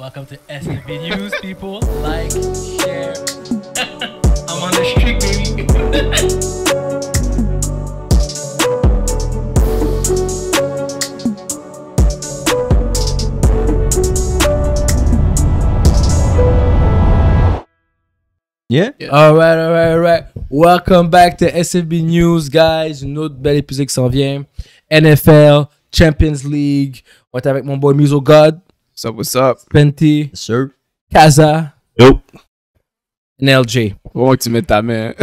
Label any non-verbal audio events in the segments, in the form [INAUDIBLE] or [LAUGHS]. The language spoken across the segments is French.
Welcome to SFB News, people. Like, share. [LAUGHS] I'm on the street, baby. [LAUGHS] Yeah? yeah? All right, all right, all right. Welcome back to SFB News, guys. Une autre belle épisode qui s'en vient. NFL, Champions League. On est avec mon boy Muso God. What's up? What's up? Penty. Sir. Kaza. Yo. NLJ. que tu mets ta main. [LAUGHS]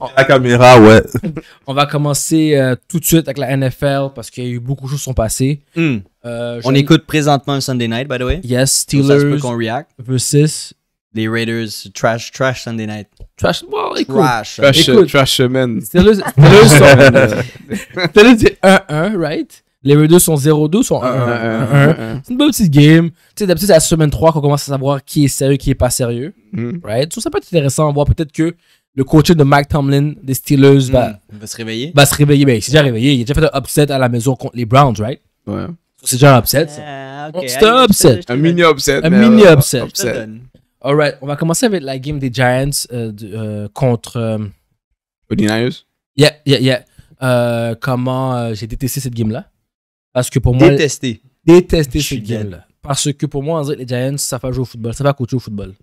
la caméra, ouais. On va commencer euh, tout de suite avec la NFL parce qu'il y a eu beaucoup de choses qui sont passées. Hmm. Euh, on écoute présentement un Sunday Night, by the way. Yes, Steelers. Ça peut qu'on react. Versus. Les Raiders, trash, trash Sunday Night. Trash, bon, écoute. Trash. Trash, écoute. trash man. Steelers, Steelers sont... [LAUGHS] Euh, Steelers 1-1, right? Les 2 sont 0-2, sont 1-1. C'est une bonne petite game. Tu sais, d'habitude, c'est la semaine 3 qu'on commence à savoir qui est sérieux, qui est pas sérieux. Mm. Right? So, ça peut être intéressant de voir. Peut-être que le coaching de Mike Tomlin des Steelers mm. va, va se réveiller. Ben, il s'est déjà réveillé. Il a déjà fait un upset à la maison contre les Browns, right? Ouais. c'est déjà un upset. Uh, C'est ah, un upset. Un mini upset. Un mini upset. Alright, on va commencer avec la game des Giants euh, euh contre. Euh... Yeah, yeah, euh, comment euh, j'ai détesté cette game-là. Parce que pour moi. Détester. Détester ce Parce que pour moi, les Giants, ça fait jouer au football, ça fait coacher au football.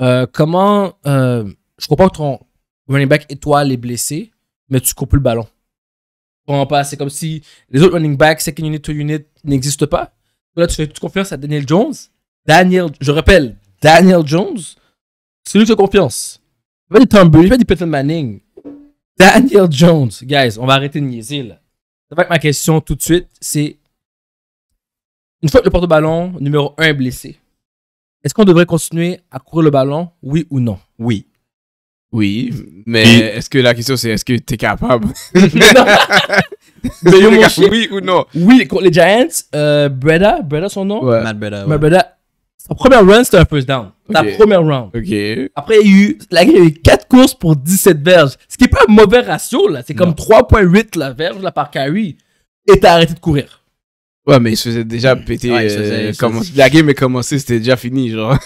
Euh, comment. Euh, je comprends que ton running back étoile est blessé, mais tu coupes le ballon. Comprends pas. C'est comme si les autres running backs, second unit to unit, n'existent pas. Là, tu fais confiance à Daniel Jones. Daniel, je rappelle, Daniel Jones, c'est lui qui a confiance. Il fait Tom il fait Manning. Daniel Jones, guys, on va arrêter de niaiser là. Ça va ma question tout de suite. C'est une fois que le porte-ballon numéro 1 est blessé, est-ce qu'on devrait continuer à courir le ballon, oui ou non? Oui. Oui, mais est-ce que la question c'est est-ce que tu es capable? [LAUGHS] mais [LAUGHS] oui ou non? Oui, contre les Giants, euh, Breda, Breda son nom? Ouais. Matt Breda. Breda. Sa première run, c'était un first down la première round. Après, il y a eu, 4 courses pour 17 verges. Ce qui n'est pas un mauvais ratio, là. C'est comme 3.8 la verge, là, par carry. Et t'as arrêté de courir. Ouais, mais il se faisait déjà péter. Euh, la game est commencée, c'était déjà fini, genre.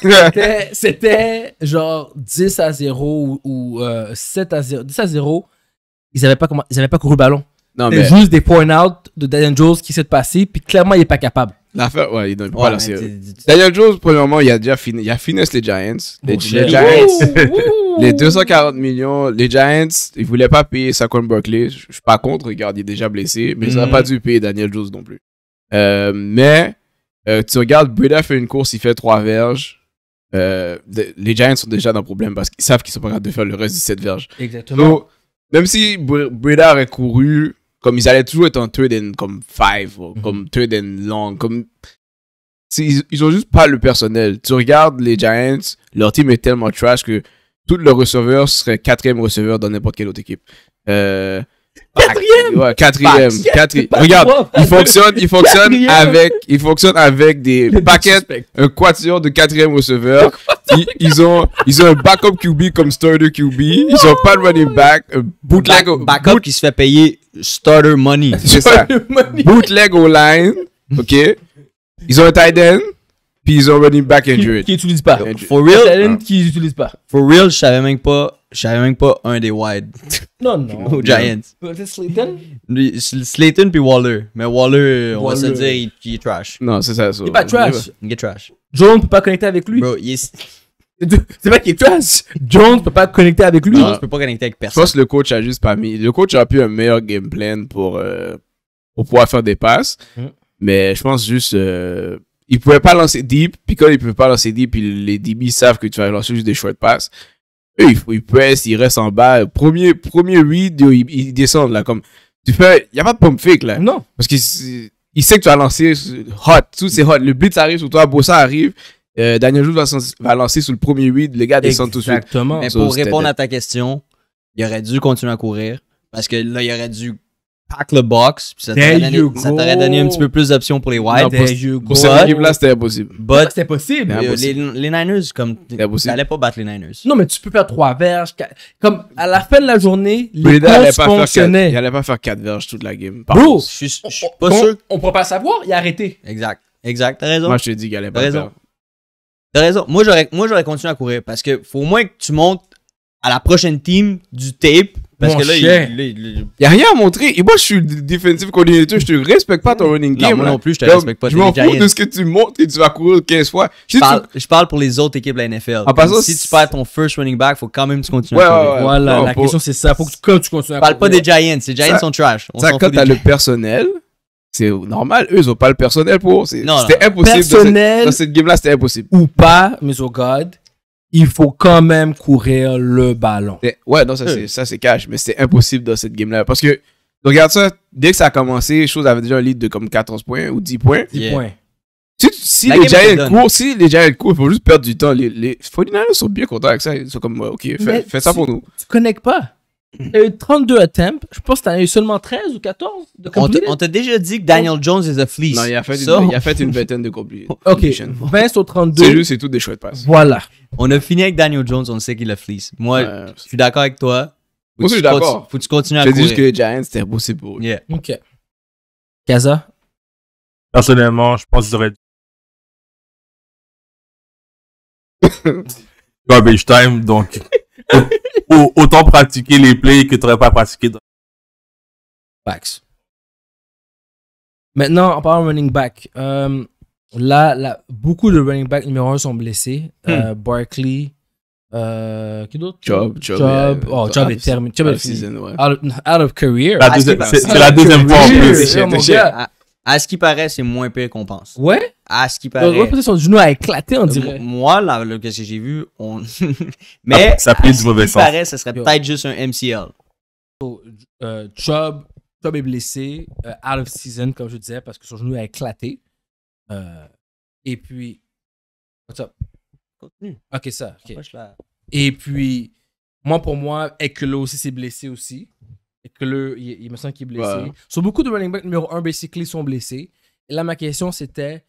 c'était [LAUGHS] genre 10 à 0 ou, 7 euh, à 0. 10 à 0, ils n'avaient pas, pas couru le ballon. Non, mais... juste des point-out de Daniel Jones qui s'est passé, puis clairement, il n'est pas capable ouais, il pas Daniel Jones, premièrement, il a déjà fini, il a les Giants. Les, Giants. [LAUGHS] les 240 millions, les Giants, ils voulaient pas payer Saquon Barkley. Je suis pas contre, regarde, il est déjà blessé, mais ils ça mm. pas dû payer Daniel Jones non plus. Euh, mais, euh, tu regardes, Breda fait une course, il fait trois verges. Euh, les Giants sont déjà dans le problème parce qu'ils savent qu'ils sont pas capables de faire le reste de cette verge. Exactement. Donc, même si Breda aurait couru comme ils allaient toujours être en third and comme five, oh, mhm. comme third and long, comme. Ils, ont juste pas le personnel. Tu regardes les Giants, leur team est tellement trash que tout le receveur serait quatrième receveur dans n'importe quelle autre équipe. Euh, quatrième! quatrième. Regarde, ils il fonctionne, il fonctionne avec, il fonctionne avec des paquets, un quatuor de quatrième receveur. [LAUGHS] Ils, ils, ont, ils ont un backup QB comme starter QB. Ils ont pas de running back, un backup qui se fait payer starter money. [LAUGHS] C'est ça. Bootleg au line. OK. Ils ont un tight Puis ils ont running back injured. Qui n'utilisent pas. For real. Tight end ah. pas. For real, je savais même pas. Je savais même pas un des wide. Non, non. [LAUGHS] Giants. Slayton? Slayton puis Waller. Mais Waller, on va se dire, il, est trash. Non, c'est ça. Il est pas trash. Il est trash. Jones peut pas connecter avec lui. Bro, il est... [LAUGHS] C'est pas qu'il est Jones peut pas connecter avec lui. Jones peut pas connecter avec personne. Je pense que le coach a juste pas mis. Le coach a pu un meilleur game plan pour, euh, pouvoir faire des passes. Mm. Mais je pense juste. Euh, il pouvait pas lancer deep. Puis quand il pouvait pas lancer deep, puis les DB savent que tu vas lancer juste des short passes. Eux, ils, ils pressent, ils restent en bas. Premier, premier read, ils, descendent là. Comme, tu fais. Y a pas de pump fake là. Non. Parce qu'il sait que tu vas lancer hot. Tout c'est hot. Le blitz arrive sur toi, Bossa arrive euh, Daniel Jules va, lancer sur le premier weed, les gars descendent tout de suite. Exactement. Mais pour répondre à ta question, il aurait dû continuer à courir parce que là, il aurait dû pack le box. Puis ça t'aurait donné, un petit peu plus d'options pour les wide pour cette là c'était impossible. Ah, c'était possible. les, Niners, comme t'allais pas battre les Niners. Non, mais tu peux faire trois verges. comme à la fin de la journée, les Niners fonctionnaient. il allait pas faire quatre verges toute la game. Bro, je suis pas on, sûr. On pourra pas savoir, il a arrêté. Exact. Exact, t'as raison. Moi, je te dis qu'il allait pas raison. faire. T'as raison. Moi, j'aurais, moi, j'aurais continué à courir parce que faut au moins que tu montes à la prochaine team du tape. Parce que là, chien. il, il- a rien à montrer. Et moi, je suis défensif coordinator. Je te respecte pas ton running game. moi non plus, je te respecte pas, Je m'en fous de ce que tu montes et tu vas courir 15 fois. Je parle, pour les autres équipes de la NFL. Ah, si tu perds ton first running back, faut quand même que tu continues à courir. Voilà, la question c'est ça. Faut que tu, tu continues à courir, parle pas des Giants. Les Giants sont trash. On Ça, quand t'as le personnel, c'est normal, eux, ils n'ont pas le personnel pour. C'était impossible. Personnel, dans cette, game-là, c'était impossible. Ou pas, mais au god, il faut quand même courir le ballon. Ouais, non, hmm. ça c'est cash, mais c'était impossible dans cette game-là. Parce que, regarde ça, dès que ça a commencé, choses avait déjà un lead de comme 14 points ou 10 points. 10 points. Si, les Giants courent, si les Giants courent, il faut juste perdre du temps. Les, les 49ers sont bien contents avec ça. Ils sont comme, OK, fais, fais ça pour nous. Tu connectes pas. Il y a eu 32 attempts. Je pense que t'en as eu seulement 13 ou 14 de completed. On t'a déjà dit que Daniel oh. Jones est a fleece. Non, il a fait, une, il a fait une vingtaine de completions. [LAUGHS] Ok, 20 sur 32. C'est juste, c'est tout des chouettes passes. Voilà. On a fini avec Daniel Jones, on sait qu'il est a fleece. Moi, je suis d'accord avec toi. Moi, je suis d'accord. Faut que tu continues à courir. J'ai dit juste que les Giants, c'était beau, c'est beau. Yeah. Ok. Kaza? Personnellement, je pense qu'ils auraient ben [LAUGHS] Garbage time, donc autant pratiquer les plays que tu n'aurais pas pratiqué. Dans... backs. Maintenant, en parlant de running back, euh, là, beaucoup de running back numéro 1 sont blessés. Euh, hmm. Barkley, euh, qui d'autre Job. Job. oh, Job est terminé. Job est fini. out, of, out, of, career. Ah, c'est la deuxième fois en plus. À ce qui paraît, c'est moins pire qu'on pense. Ouais? À ce qui paraît. Le que son genou a éclaté, on euh, dirait. Moi, là, ce que j'ai vu, on. [LAUGHS] Mais. ça du mauvais sens. À ce qui paraît, ce serait peut-être juste un MCL. So, oh, euh, Chubb, est blessé, euh, out of season, comme je disais, parce que son genou a éclaté. Euh, et puis. What's up? Continue. Ok, ça. Et puis, moi, pour moi, Ekelo aussi s'est blessé aussi. Et que il, me semble qu'il est blessé. Sur beaucoup de running back numéro 1, basically, sont blessés. Et là, ma question, c'était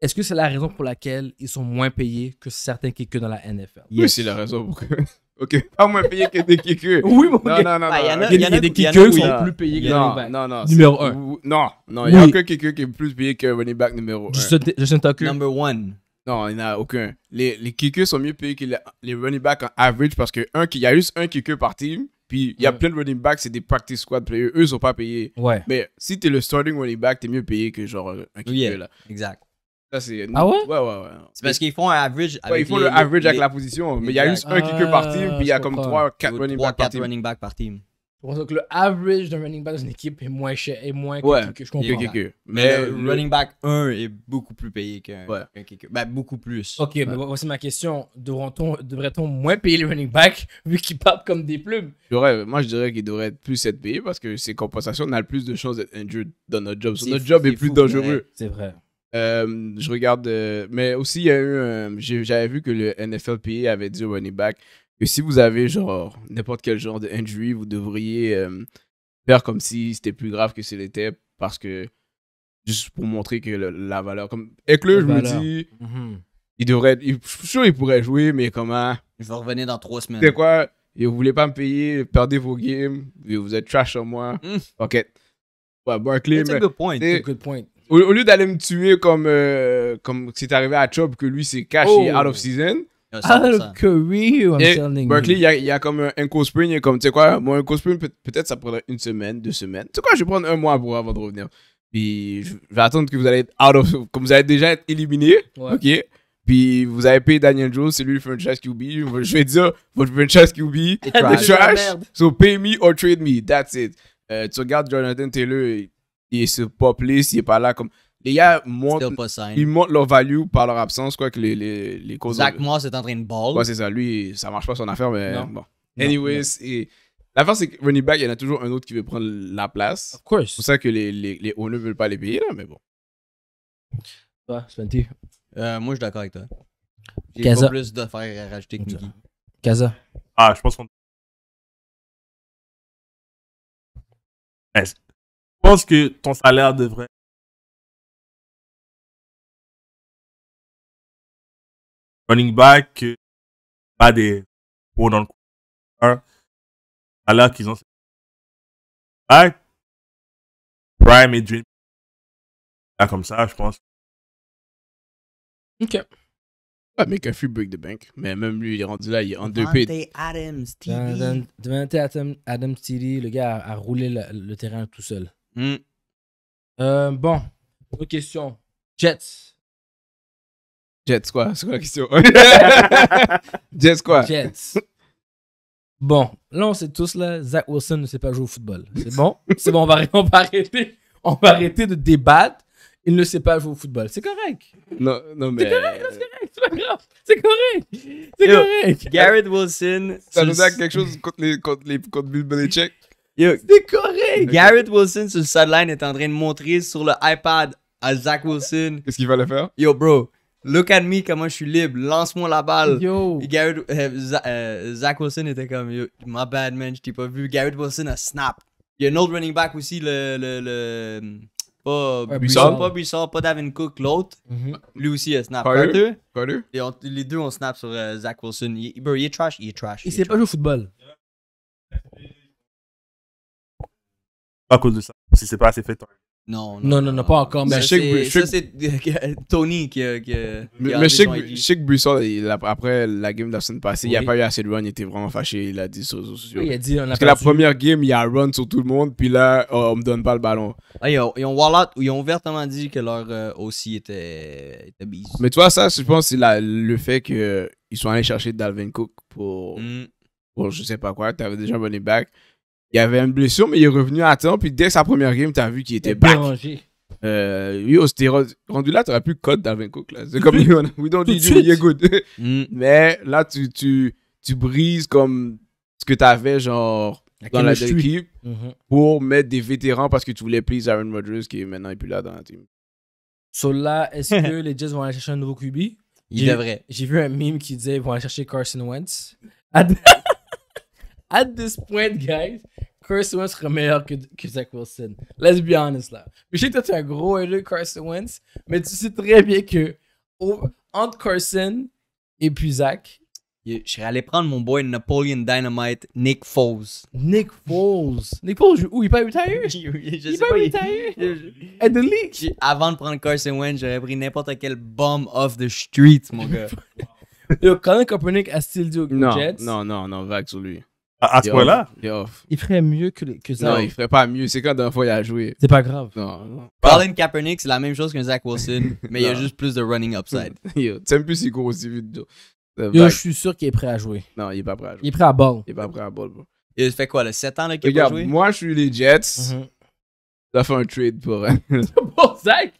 est-ce que c'est la raison pour laquelle ils sont moins payés que certains kickers dans la NFL Oui, c'est la raison pour laquelle... [LAUGHS] Ok, pas moins payés que des kickers. [LAUGHS] oui, mon Non, non, bah, non. Il y, en a des kickers qui sont plus payés que running back. Numéro 1. Non, non, il n'y a aucun kicker qui est plus payé que running back numéro 1. Justin Tucker. Number 1. Non, il n'y en a aucun. Les, les kickers sont mieux payés que les, running backs en average parce qu'il y a juste un kicker par team il y a plein de running backs, c'est des practice squad players. Eux, ils sont pas payés. Mais si tu es le starting running back, tu es mieux payé que genre euh, un kicker là. Exact. Ça, c'est... Ah ouais? Ouais, ouais, C'est parce qu'ils font un average. Avec ils font average avec la position. Mais il y a juste un kicker par team, puis il y a ah, comme 3-4 running, running backs par team. Donc, le average d'un running back dans une équipe est moins cher, et moins ouais, que je comprends. mais le, running back 1 est beaucoup plus payé qu'un ouais. ben, beaucoup plus. Ok, mais voici ma question. Devrait-on moins payer les running backs [LAUGHS] vu qu'ils partent comme des plumes Moi, je dirais qu'ils devraient plus être payés parce que ces compensations, on a le plus de chances d'être injured dans notre job. Notre job est, plus dangereux. C'est vrai. Euh, je regarde. Euh, mais aussi, il y a eu. J'avais vu que le NFLPA avait dit au running back que si vous avez genre n'importe quel genre de vous devriez euh, faire comme si c'était plus grave que ce l'était parce que juste pour montrer que la valeur comme Éclus, je me dis mhm. il devrait je suis sûr il pourrait jouer mais comment il va revenir dans trois semaines. C'est quoi et vous voulez pas me payer, perdez vos games, vous êtes trash sur moi. Hmm. OK. Ouais, Berkeley. mais, good point. good point. Au, lieu d'aller me tuer comme, euh, comme c'est arrivé à Chubb, que lui c'est caché oh. out of season, alors of career, I'm et Berkeley, il y, a, comme un, co-spring, comme, tu sais quoi, moi, un co-spring, peut-être ça prendrait une semaine, deux semaines. Tu sais quoi, je vais prendre un mois pour avant de revenir. Puis je vais attendre que vous allez être out of. Comme vous allez déjà être éliminé. Ok. Puis vous avez payé Daniel Jones, c'est lui qui fait le trash QB. Je vais dire, votre franchise QB, est trash. trash so pay me or trade me. That's it. Euh, tu regardes Jonathan Taylor, il est sur pop list, il est pas là comme les gars montent, ils montent leur value par leur absence, quoi, que les, les, les causes. Zach Moss est en train de ball. Ouais, c'est ça. Lui, ça marche pas son affaire, mais bon. Anyways, la et. L'affaire, c'est que running back, il y en a toujours un autre qui veut prendre la place. Of course. C'est pour ça que les, les, les owners veulent pas les payer, là, mais bon. Ouais, Spenty. Euh, moi, je suis d'accord avec toi. J'ai pas plus d'affaires à rajouter que Mickey. Kaza. Ah, je pense qu'on. Je pense que ton salaire devrait running back, euh, pas des pros dans le coin. Alors qu'ils ont back, Prime et Dream. Là, comme ça, je pense. Ok. Ouais, mais fait break the bank. Mais même lui, il est rendu là, il est en deux p Devante Adams, TD. Devante Adam, Adams, TD. Le gars a, roulé le terrain tout seul. Hmm. Euh, bon, autre question. Jets. Jets quoi C'est quoi la question [LAUGHS] Jets quoi Jets. Bon, là on sait tous là, Zach Wilson ne sait pas jouer au football. C'est bon C'est bon, on va, on va, arrêter, on va arrêter de débattre. Il ne sait pas jouer au football. C'est correct. Non, non mais. C'est correct, c'est correct, c'est pas grave. C'est correct. C'est correct. Garrett Wilson. Ça nous a quelque chose contre, les, contre, les, contre Bill Belichick C'est correct. Garrett Wilson sur le sideline est en train de montrer sur le iPad à Zach Wilson. Qu'est-ce qu'il va le faire Yo, bro, Look at me, comment je suis libre. Lance-moi la balle. Yo. Garrett, euh, euh, Zach Wilson était comme, my bad man, je t'ai pas vu. Garrett Wilson a snap. Il y a un autre running back aussi, le. le, le pas ouais, Pas Bussard, pas Davin Cook, l'autre. Mm-hmm. Lui aussi a snap. Carter. Carter. Et les deux ont snap sur euh, Zach Wilson. Il, est trash, il est trash. Il, sait pas jouer au football. Pas À cause de ça. Si c'est pas assez fait, non non, non, pas encore. Mais ça, c'est [LAUGHS] Tony qui mais, après la game de la semaine passée, il n'y a pas eu assez de run, il était vraiment fâché, il a dit sur les réseaux sociaux. il a dit, Parce que la première game, il y a run sur tout le monde, puis là, on oh, on me donne pas le ballon. Ah, ils, ont, ils ils ont ouvertement dit que leur aussi euh, était, était bise. Mais toi, ça, je pense, c'est le fait qu'ils sont allés chercher Dalvin Cook pour. je mm. ne je sais pas quoi, tu avais déjà money back il y avait une blessure, mais il est revenu à temps. Puis dès sa première game, tu as vu qu'il était back. Dérangé. Euh, yo, c'était rendu là, tu t'aurais pu code Dalvin Cook. Là. C'est comme, [LAUGHS] we don't need you, you're good. Mm. Mais là, tu, tu, tu brises comme ce que avais, genre, dans la équipe mm-hmm. pour mettre des vétérans parce que tu voulais plus Aaron Rodgers qui est maintenant est plus là dans la team. So là, est-ce [LAUGHS] que les Jets vont aller chercher un nouveau QB? Il devrait. J'ai vu un meme qui disait qu'ils vont aller chercher Carson Wentz. [LAUGHS] At this point, guys, Carson Wentz serait meilleur que, que, Zach Wilson. Let's be honest là. Mais je sais que toi, tu es un gros héros, Carson Wentz, mais tu sais très bien que entre Carson et puis Zach, je serais allé prendre mon boy Napoleon Dynamite, Nick Foles. Nick Foles. Nick Foles, où il [LAUGHS] pas pas je, il sais pas, retiré. Il... the Avant de prendre Carson Wentz, j'aurais pris n'importe quel bomb off the street, mon gars. [LAUGHS] Yo, Colin Kaepernick a t dit aux Jets? Non, non, non, vague sur lui. À, ce point-là? Il ferait mieux que, que ça. Non, il ferait pas mieux. C'est quand d'un fois il a joué? C'est pas grave. Non, non. Colin Kaepernick, c'est la même chose qu'un Zach Wilson, mais il y a juste plus de running upside. [LAUGHS] Tu plus ses gros aussi vite. Yo, je suis sûr qu'il est prêt à jouer. Non, il est pas prêt à jouer. Il est prêt à ball. Il est pas prêt à ball, Il fait quoi, le 7 ans qu'il a joué? Moi, je suis les Jets. Mm -hmm. Ça fait un trade pour. Bon, euh, [LAUGHS] Zach?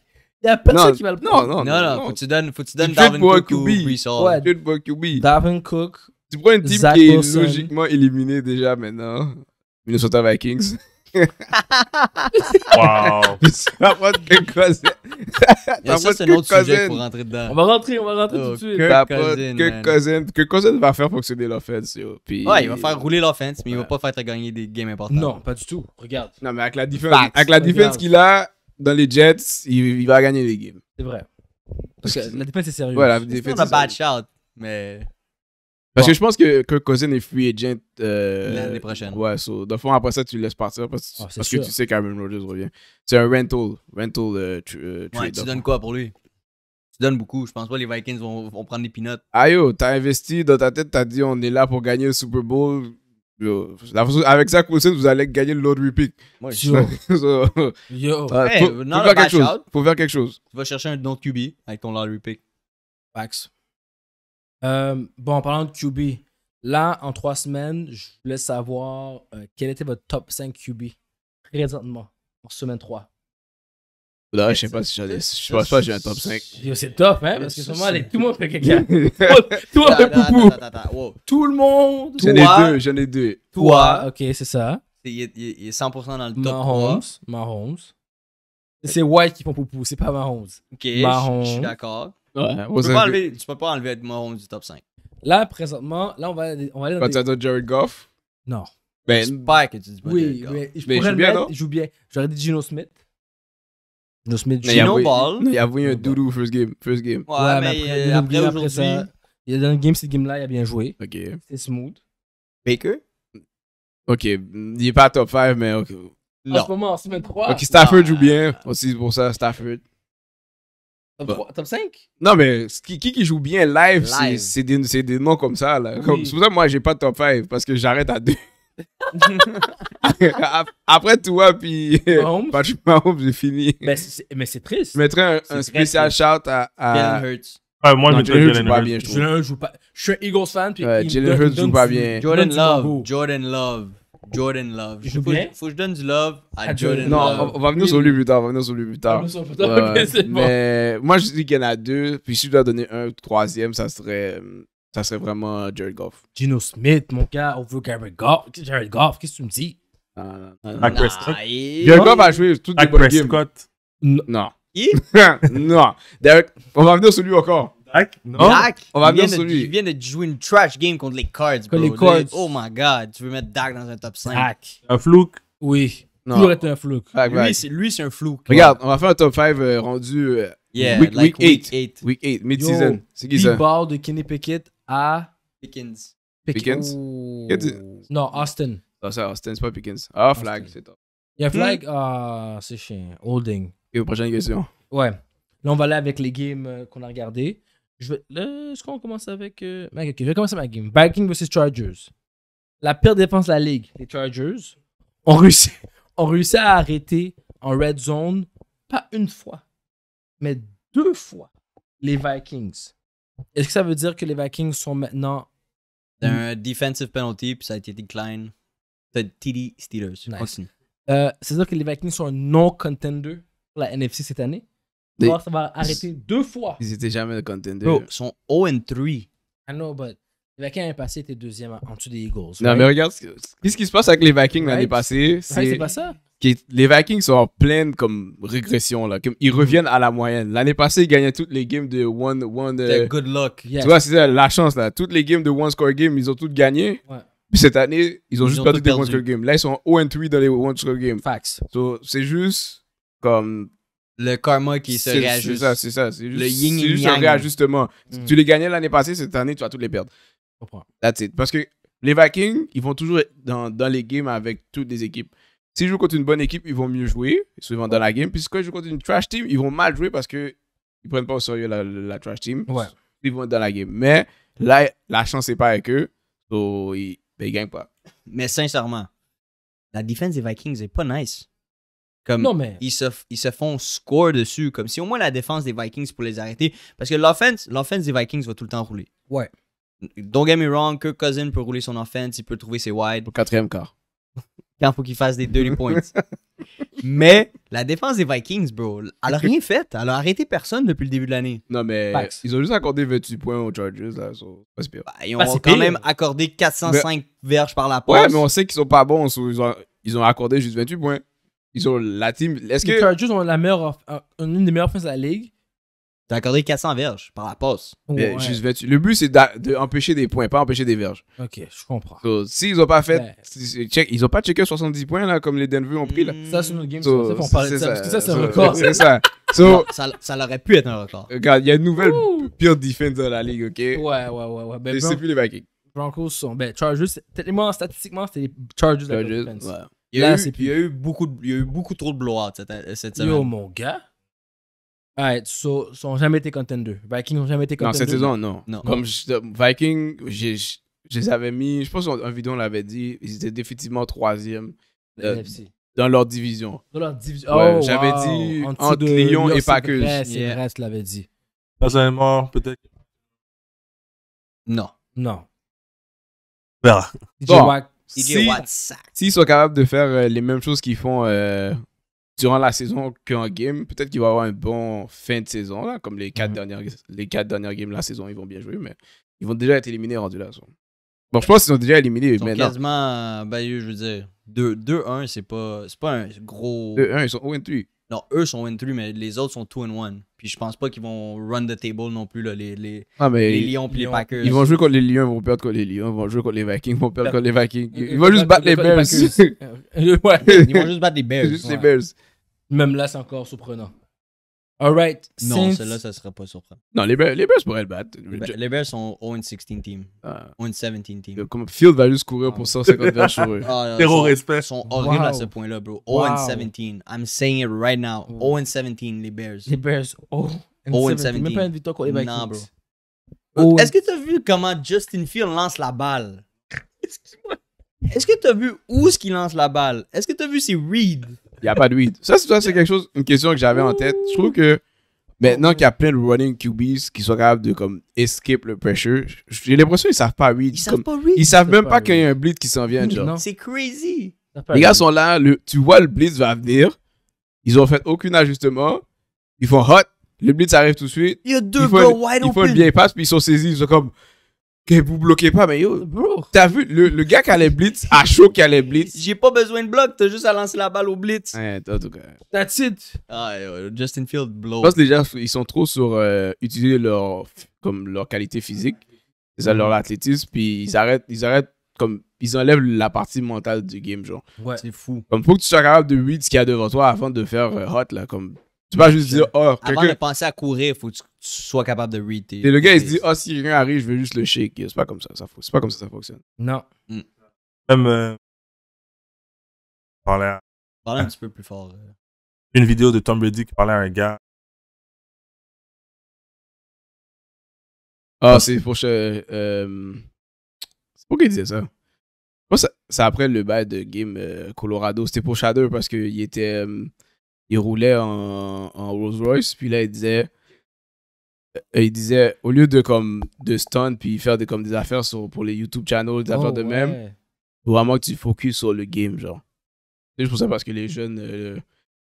Il y a de non, qui va le prendre. Non, non, non. non, Faut que tu donnes, faut tu donnes Cook ou puis ça Ouais. Cook tu prends une team qui est logiquement éliminée déjà maintenant. Minnesota Vikings. [LAUGHS] wow! T'as pas de cousin. T'as pas de sujet pour rentrer dedans. On va rentrer, on va rentrer tout de oh, suite. que cousin. Que cousin va faire fonctionner l'offense, yo. Puis... Ouais, il va faire rouler l'offense, mais il il va pas faire gagner des games importants. Non, pas du tout. Regarde. Non, mais avec la défense, qu'il a dans les Jets, il, va gagner les games. C'est vrai. Parce que la défense est sérieuse. C'est la défense. a bad shot, mais. Parce que je pense que Kirk Cousin est free agent euh, l'année prochaine. Ouais, so, de fond, après ça, tu le laisses partir parce, que, ah, que tu sais qu'Aaron Rodgers revient. C'est un rental. Rental euh, euh, Ouais, tu donnes quoi pour lui Tu donnes beaucoup. Je pense pas les Vikings vont, prendre des peanuts. Ah t'as investi dans ta tête, t'as dit on est là pour gagner le Super Bowl. Yo, avec ça, Cousin, vous allez gagner le Lord pick. [LAUGHS] Ouais, sure. yo. faut, faire quelque chose. Faut faire quelque chose. Tu vas chercher un autre QB avec ton Lord pick. Facts. Euh, bon, en parlant de QB, là, en trois semaines, je voulais savoir euh, quel était votre top 5 QB présentement, en semaine 3. Là, je sais pas si j'en ai. Je sais pas si j'ai un top 5. C'est top, hein? Parce que tout le monde fait quelqu'un. [LAUGHS] Tout le monde fait poupou. Tout le monde. J'en ai deux, j'en ai deux. Toi. Ok, c'est ça. Il est 100% dans le top. Mahomes. Mahomes. C'est White qui font poupou, c'est pas Mahomes. Ok, je suis d'accord. Ouais, hein, tu, peux pas enlever, tu peux pas enlever Edmond du top 5. Là, présentement, là, on va, on va aller dans. Quand des... tu as dire Jared Goff Non. Ben, pas que tu dis pas oui, Jared Goff. Oui, je mais il joue bien, non? Il joue bien. J'aurais dit Gino Smith. Gino Smith, il Ball. Il a avoué un doudou first game. First game. Ouais, mais, mais, après, après, aujourd'hui. Il a donné une game, cette game-là, il a bien joué. Ok. C'était smooth. Baker Ok, il n'est pas top 5, mais ok. Non. En ce moment, en semaine 3. Ok, Stafford joue bien. Aussi pour ça, Stafford. Top, top 5 Non, mais qui, qui joue bien live, c'est des, noms comme ça. là. Comme, c'est pour ça que moi, j'ai pas de top 5 parce que j'arrête à deux. [LAUGHS] [LAUGHS] Après toi, puis Patrick Mahomes, j'ai fini. Ben, mais c'est triste. Je mettrais un, un spécial shout à. à... Jalen Hurts. Ouais, moi, non, je Jalen Hurts joue pas bien. Je, joue pas... je suis un Eagles fan. Puis ouais, Jalen Hurts joue pas bien. Jordan Love. Jordan Love. Jordan Love. Il faut, que je donne du love à, Jordan, Love. Non, on va venir sur lui plus tard. On va venir sur lui plus tard. Ah, mais moi, je dis qu'il y en a deux. Puis si je dois donner un troisième, ça serait, ça serait vraiment Jared Goff. Gino Smith, mon cas, on veut Jared Goff. Jared Goff, qu'est-ce que tu me dis? Non, non. Jared Goff a joué tout les bonnes games. Non. Non. [LAUGHS] non. on va venir sur lui encore. Hack? Hack, on va bien sur lui. Il vient de jouer une trash game contre les Cards, bro. Oh my God, tu veux mettre Dak dans un top 5. Hack. Un flouk? Oui. Non. Toujours être un flouk. lui, c'est, un flouk. Regarde, on va faire un top 5 euh, rendu euh, week, 8. Week 8, mid-season. C'est qui ça? Ball de Kenny Pickett à... Pickens. Oh. Pickens? Non, Austin. Non, c'est Austin, c'est pas Pickens. Ah, flag, c'est top. Il y a hmm. flag, ah, c'est chiant. Holding. Et aux prochaines questions. Ouais. Là, on va aller avec les games euh, qu'on a regardées. Je vais. qu'on commence avec. Euh, ben, ok, je vais commencer ma game. Vikings versus Chargers. La pire défense de la ligue, les Chargers, ont réussi, [LAUGHS] ont réussi à arrêter en red zone, pas une fois, mais deux fois, les Vikings. Est-ce que ça veut dire que les Vikings sont maintenant. C'est mm. un defensive penalty, puis ça a été decline. C'est TD Steelers. Euh, C'est-à-dire que les Vikings sont un non-contender pour la NFC cette année? Ça va arrêter deux fois. Ils n'étaient jamais le contender. ils sont 0-3. I know, mais les Vikings l'année passée étaient deuxième en dessous des Eagles. Non, mais regarde, qu'est-ce qui se passe avec les Vikings l'année passée? C'est pas ça. Les Vikings sont en pleine comme régression là, ils reviennent à la moyenne. L'année passée, ils gagnaient toutes les games de one one. Uh... good luck. Tu vois, c'est la chance là. Toutes les games de one score game, ils ont toutes gagné. Puis cette année, ils ont juste perdu des one score games. Là, ils sont 0 3 dans les one score games. Facts. Donc c'est juste comme le karma qui se réajuste. C'est ça, c'est ça. juste, le yin C'est juste un réajustement. Mm. Tu les gagnais l'année passée, cette année, tu vas tous les perdre. Comprends. Parce que les Vikings, ils vont toujours dans, dans les games avec toutes les équipes. S'ils jouent contre une bonne équipe, ils vont mieux jouer, souvent dans la game. Puis quand ils jouent contre une trash team, ils vont mal jouer parce qu'ils ne prennent pas au sérieux la, trash team. Ils vont dans la game. Mais là, la chance n'est pas avec eux. Donc, ils ne gagnent pas. Mais sincèrement, la défense des Vikings n'est pas nice. Comme ils, se, ils se font score dessus. Comme si au moins la défense des Vikings pour les arrêter. Parce que l'offense, l'offense des Vikings va tout le temps rouler. Ouais. Don't get me wrong, Kirk Cousin peut rouler son offense, il peut trouver ses wide. Au quatrième quart. [LAUGHS] Quand faut qu'il fasse des dirty [LAUGHS] points. mais la défense des Vikings, bro, elle a rien fait. Elle a arrêté personne depuis le début de l'année. Non, mais ils ont juste accordé 28 points aux Chargers. Ben, ils ont ben, quand même accordé 405 verges par la poche. Ouais, mais on sait qu'ils sont pas bons. ils ont accordé juste 28 points. Ils ont la team. Est-ce que. Les Chargers ont la meilleure une des meilleures offenses de la ligue. T'as accordé 400 verges par la passe. Le but, c'est d'empêcher des points, pas empêcher des verges. Ok, je comprends. S'ils n'ont pas fait. ils ont pas checké 70 points, là, comme les Denver ont pris, là. Ça, c'est notre game. c'est de ça. Parce que ça, c'est un record. C'est ça. ça, ça l'aurait pu être un record. regarde, il y a une nouvelle pire defense dans la ligue, ok? ouais, ouais. ouais. Ben, C'est plus les Vikings. Broncos sont. Ben, Chargers, statistiquement, c'était les Chargers la il y a, eu, beaucoup il y a eu beaucoup trop de blowouts cette, cette semaine. Yo, mon gars. Alright, so, jamais été contenders. Vikings n'ont jamais été contenders. Non, cette saison, non. Comme Vikings, je, je, les avais mis, je pense qu'un vidéo on l'avait dit, ils étaient définitivement troisième euh, dans leur division. Dans leur division. Oh, j'avais dit entre Lyon et Packers. que C'est vrai, l'avait dit. Personnellement, peut-être. Non. Non. Voilà. Bon. S'ils sont capables de faire euh, les mêmes choses qu'ils font euh, durant la saison qu'en game, peut-être qu'ils vont avoir un bon fin de saison, comme mhm. les quatre, dernières, games de la saison, ils vont bien jouer, mais ils vont déjà être éliminés rendu là. Bon, je pense qu'ils sont déjà éliminés Ils sont quasiment, euh, ben, je veux dire, 2-1, c'est pas, pas un gros. 2-1, ils sont 1 3 Non, eux sont 1-3, mais les autres sont 2-1 je pense pas qu'ils vont run the table non plus, là, les, les, ah, les Lions et les Packers. Ils vont jouer contre les Lions, ils vont perdre contre les Lions, ils vont jouer contre les Vikings, ils vont perdre contre les Vikings. Ils vont juste battre les Bears. Ils vont juste battre les Bears. les Bears. Même là, c'est encore surprenant. Alright. Non, celle-là, ça ne serait pas surprenant. Non, les Bears, pourraient le battre. Les Bears sont 0-16 team. 0-17 ah. team. Comme Field va juste courir pour 150 ah. verges sur eux. [LAUGHS] Ah, sont- respect. Ils sont horribles à ce point-là, bro. 0-17. I'm saying it right now. 0-17, les Bears. Les Bears. Oh. 17 Oh, ne 17. pas une victoire contre les Vikings. Non, bro. Est-ce que tu as vu comment Justin Field lance la balle? [LAUGHS] Excuse-moi. Est-ce que tu as vu où est-ce qu'il lance la balle? Est-ce que tu as vu ses reads? Il n'y a pas de weed Ça, c'est quelque chose, une question que j'avais en tête. Je trouve que maintenant qu'il y a plein de running QBs qui sont capables de comme escape le pressure, j'ai l'impression qu'ils savent pas weed Ils savent pas Ils savent même pas, qu'il y a un blitz qui s'en vient. C'est crazy. Les gars sont là, le, tu vois le blitz va venir. Ils ont fait aucun ajustement. Ils font hot. Le blitz arrive tout de suite. Il y a deux Ils font une puis ils sont saisis. Ils sont comme, que vous bloquez pas, mais yo, t'as vu, le, le, gars qui a les blitz, à chaud qui a les blitz. J'ai pas besoin de bloc, t'as juste à lancer la balle au blitz. Ouais, en tout cas. That's it. Ah, Justin Field blow. Je pense déjà ils sont trop sur euh, utiliser leur, comme leur qualité physique, mhm. leur athlétisme, puis ils arrêtent, ils arrêtent comme, ils enlèvent la partie mentale du game, genre. Ouais. C'est fou. Comme, faut que tu sois capable de read ce qu'il y a devant toi avant de faire euh, hot, là, comme. Tu peux pas juste dire, oh, Avant de penser à courir, il faut que tu, sois capable de read Et le gars, il se dit, oh, si rien arrive, je veux juste le shake. C'est pas comme ça, ça c'est pas comme ça, ça fonctionne. Non. Hmm. Même. Euh, parler un petit peu plus fort. Euh. une vidéo de Tom Brady qui parlait à un gars. Ah, c'est pour. Euh, c'est pour qu'il disait ça. ça- c'est après le bail de game Colorado. C'était pour Shadow parce qu'il était il roulait en, Rolls Royce, puis là, il disait, euh, il disait, au lieu de comme de stun, puis faire des, comme, des affaires sur, pour les YouTube channels, des affaires oh, de il même, vraiment que tu focus sur le game, genre. C'est pour ça, parce que les jeunes, euh,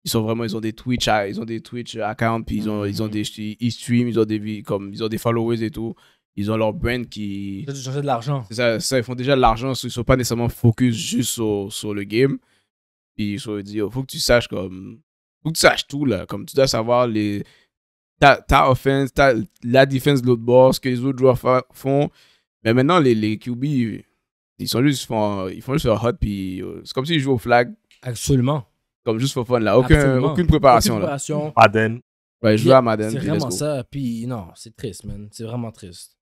ils sont vraiment, ils ont des Twitch, ils ont des Twitch euh, accounts, puis ils ont, ils ont mm. des, ils stream, ils ont des, comme, ils ont des followers et tout ils ont leur brand qui. Ils de l'argent. ça, ils font déjà de l'argent, ils sont pas nécessairement focus juste sur, sur le game. Puis ils se il oh, faut que tu saches comme faut tu saches tout, là. Comme tu dois savoir les, ta, ta offense, ta, la défense de l'autre bord, ce que les autres joueurs font. Mais maintenant, les, les QB, ils sont juste, ils font, ils font juste leur hot, puis euh, c'est comme s'ils jouent au flag. Absolument. Comme juste pour fun, là. aucune préparation, aucune préparation. Là. Madden. Ouais, jouer à Madden. C'est vraiment ça, puis non, c'est triste, man. C'est vraiment triste.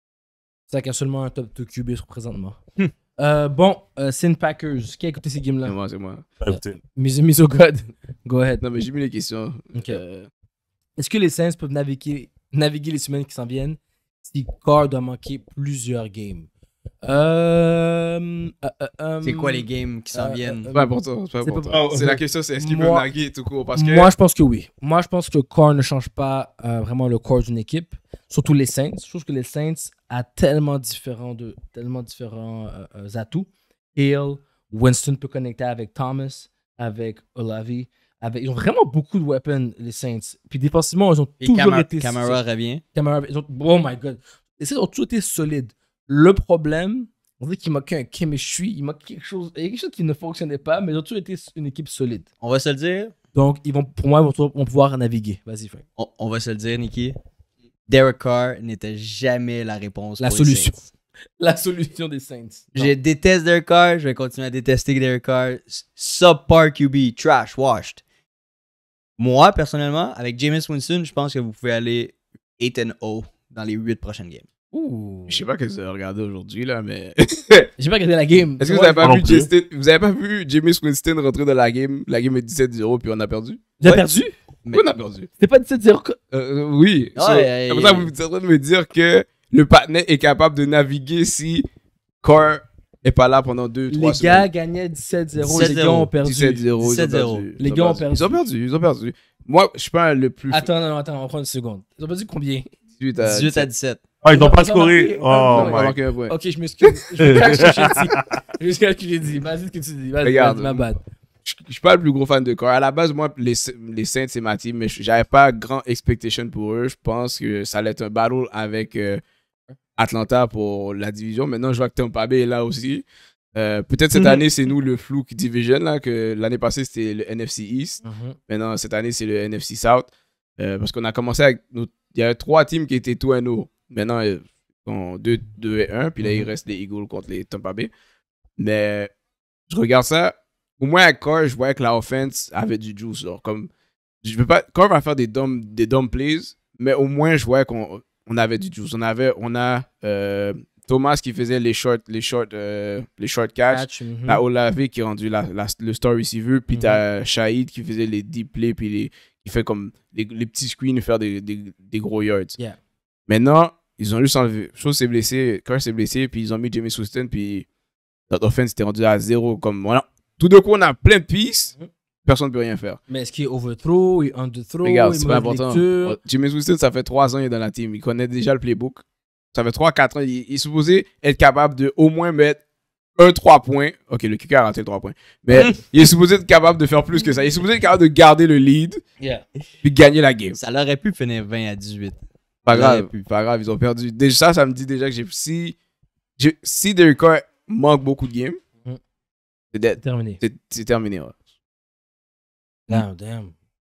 C'est ça qu'il y a seulement un top 2 QB sur présentement. Hum. Euh, bon, euh, Packers, qui a écouté ces games-là C'est moi, c'est moi. Mise euh, mis au God. [LAUGHS] Go ahead. Non, mais j'ai mis les questions. Est-ce que les Saints peuvent naviguer, les semaines qui s'en viennent si Corps doit manquer plusieurs games euh, c'est quoi les games qui s'en viennent C'est pas pour toi. C'est pas la question, c'est est-ce qu'ils peuvent naviguer tout court parce que... Moi, je pense que oui. Moi, je pense que Corps ne change pas vraiment le corps d'une équipe, surtout les Saints. Je trouve que les Saints a tellement différents, de, tellement différents euh, euh, atouts. Hale, Winston peut connecter avec Thomas, avec Olavi. ils ont vraiment beaucoup de weapons, les Saints. Puis défensivement, ils ont toujours été. Camara revient. Camara, ils ont, oh my god. Ils ont toujours été solides. Le problème, on dit qu'il manquait un chemistry, il manquait quelque chose, il y a quelque chose qui ne fonctionnait pas, mais ils ont toujours été une équipe solide. On va se le dire. Donc, ils vont, pour moi, ils vont, pouvoir naviguer. Vas-y, Frank. On, va se le dire, Nicky. Derek Carr n'était jamais la réponse. La solution. [LAUGHS] La solution des Saints. Je déteste Derek Carr, je vais continuer à détester Derek Carr. Subpar QB, trash, washed. Moi, personnellement, avec James Winston, je pense que vous pouvez aller 8-0 dans les 8 prochaines games. Ouh. Je sais pas que vous avez regardé aujourd'hui, là, mais. [LAUGHS] J'ai pas regardé la game. Est-ce que vous avez, pas vu Jameis vous pas Winston rentrer dans la game La game est 17-0, puis on a perdu. J'ai perdu on a perdu? C'était pas 17-0 euh, euh, oui. C'est pour ça comme ça, vous êtes en train de me dire que le partenaire est capable de naviguer si Core n'est pas là pendant 2 3 semaines. Les gars gagnaient 17-0, les gars ont perdu. 17-0, Les gars ont perdu. Ils ont perdu, ils ont perdu. Moi, je suis pas le plus Attends, non, attends, on prend une seconde. Ils ont perdu combien 18 à 17. Ah, ils n'ont pas scoré. Oh, Ok, je m'excuse. Je m'excuse ce que dit. Je m'excuse ce que j'ai dit. Vas-y, ce que tu dis. Vas-y, ma bad je, ne suis pas le plus gros fan de corps À la base, moi, les, les Saints, c'est ma team, mais j'avais pas grand expectation pour eux. Je pense que ça allait être un battle avec euh, Atlanta pour la division. Maintenant, je vois que Tampa Bay est là aussi. Euh, peut-être cette mhm. année, c'est nous le qui Division, là, que l'année passée, c'était le NFC East. Mhm. Maintenant, cette année, c'est le NFC South. Euh, parce qu'on a commencé avec. Il y avait trois teams qui étaient tout un nous. Oh. Maintenant, ils sont 2, et 1. Puis là, il mhm. reste les Eagles contre les Tampa Bay. Mais je regarde ça. Au moins, à je voyais que la offense avait du juice. Genre, comme, je veux pas, va faire des dumb, des plays, mais au moins, je voyais qu'on avait du juice. On, avait, on a euh, Thomas qui faisait les short, les short, euh, les short catch. Mhm. qui rendu la, le star receiver. Puis t'as mhm. Shahid qui faisait les deep plays. Puis il fait comme les, petits screens, faire des, des, gros yards. Maintenant, ils ont juste enlevé. Chose s'est blessé, blessé, puis ils ont mis Jimmy Houston, puis notre offense était rendue à zéro. Comme, voilà. Tout de coup, on a plein de pistes. Mhm. Personne ne peut rien faire. Mais est-ce qu'il est overthrow, il underthrow, Regarde, c'est pas important. Oh, Jimmy Winston, ça fait trois ans qu'il est dans la team. Il connaît déjà le playbook. Ça fait trois, quatre ans. Il, est supposé être capable de au moins mettre un 3 points. Ok, le kicker a raté le points. Mais [LAUGHS] il est supposé être capable de faire plus que ça. Il est supposé être capable de garder le lead yeah. puis gagner la game. Ça l'aurait pu finir 20 à 18. Pas grave, pas grave, ils ont perdu. Déjà, ça me dit déjà que si, si Derrick manque beaucoup de games, c'est terminé. C'est terminé, Non, Damn,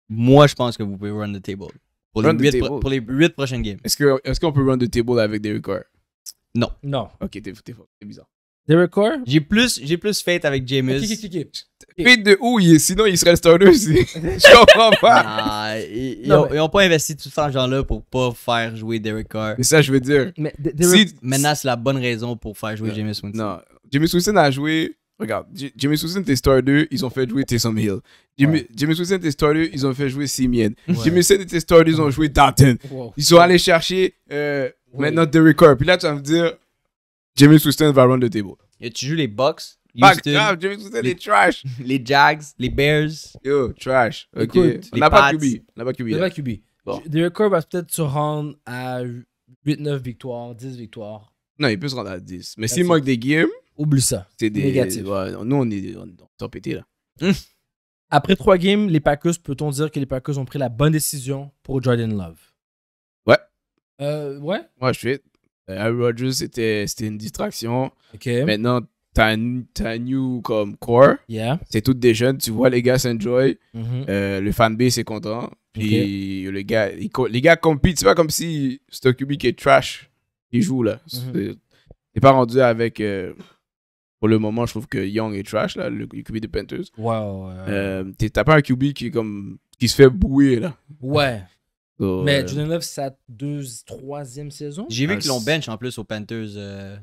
Moi, je pense que vous pouvez run the table. Pour, les, 8 pour les prochaines games. Est-ce qu'on est peut run the table avec Derek Carr? Non. Non. Ok, t'es fou, bizarre. Derek Carr? J'ai plus, j'ai plus fait avec Jameis. Qui, qui, qui, Fait de où? sinon, il serait le starter. aussi. [LAUGHS] Je comprends pas. ils, n'ont pas investi tout cet argent-là pour pas faire jouer Derek Carr. Mais ça, je veux dire. Maintenant, c'est la bonne raison pour faire jouer Jameis. Winston. non. Jameis Winston a joué Regarde, Jimmy Souston était Star 2, ils ont fait jouer Taysom Hill. Jimmy, Souston était Testor 2, ils ont fait jouer Simeon. Jimmy Soussin, était Star 2, ils ont joué Darten. Ils sont allés chercher euh, maintenant The Carr. Puis là, tu vas me dire, Jimmy Souston va rendre le table. Et tu joues les Bucks Houston, Jimmy Souston est trash. [LAUGHS] Les Jags, les Bears. Yo, trash. Ok. Écoute, on n'a pas QB. On n'a pas QB. va peut-être se rendre à 8-9 victoires, 10 victoires. Non, il peut se rendre à 10. Mais s'il manque des games. Oublie ça. C'est des. Négatif. nous, on est, on là. Hum. Après trois games, les Packers, peut-on dire que les Packers ont pris la bonne décision pour Jordan Love Ouais. Euh, ouais Moi, je suis. Harry euh, Rodgers, c'était une distraction. Maintenant, t'as new comme core. Yeah. C'est toutes des jeunes. Tu vois, les gars s'enjoy. Mm-hmm. Euh, le fan euh, le fanbase est content. Puis les, gars, les gars compitent. C'est pas comme si stock qui est trash. Il joue là. Mm pas rendu avec. Pour le moment, je trouve que Young est trash, là, le, QB des Panthers. Ouais, ouais. Euh, t'as pas un QB qui, comme, qui se fait bouer, là. Ouais. Euh, mais euh... Jordan Love, sa deuxième, troisième saison. J'ai vu ah, qu'ils l'ont bench en plus aux Panthers euh,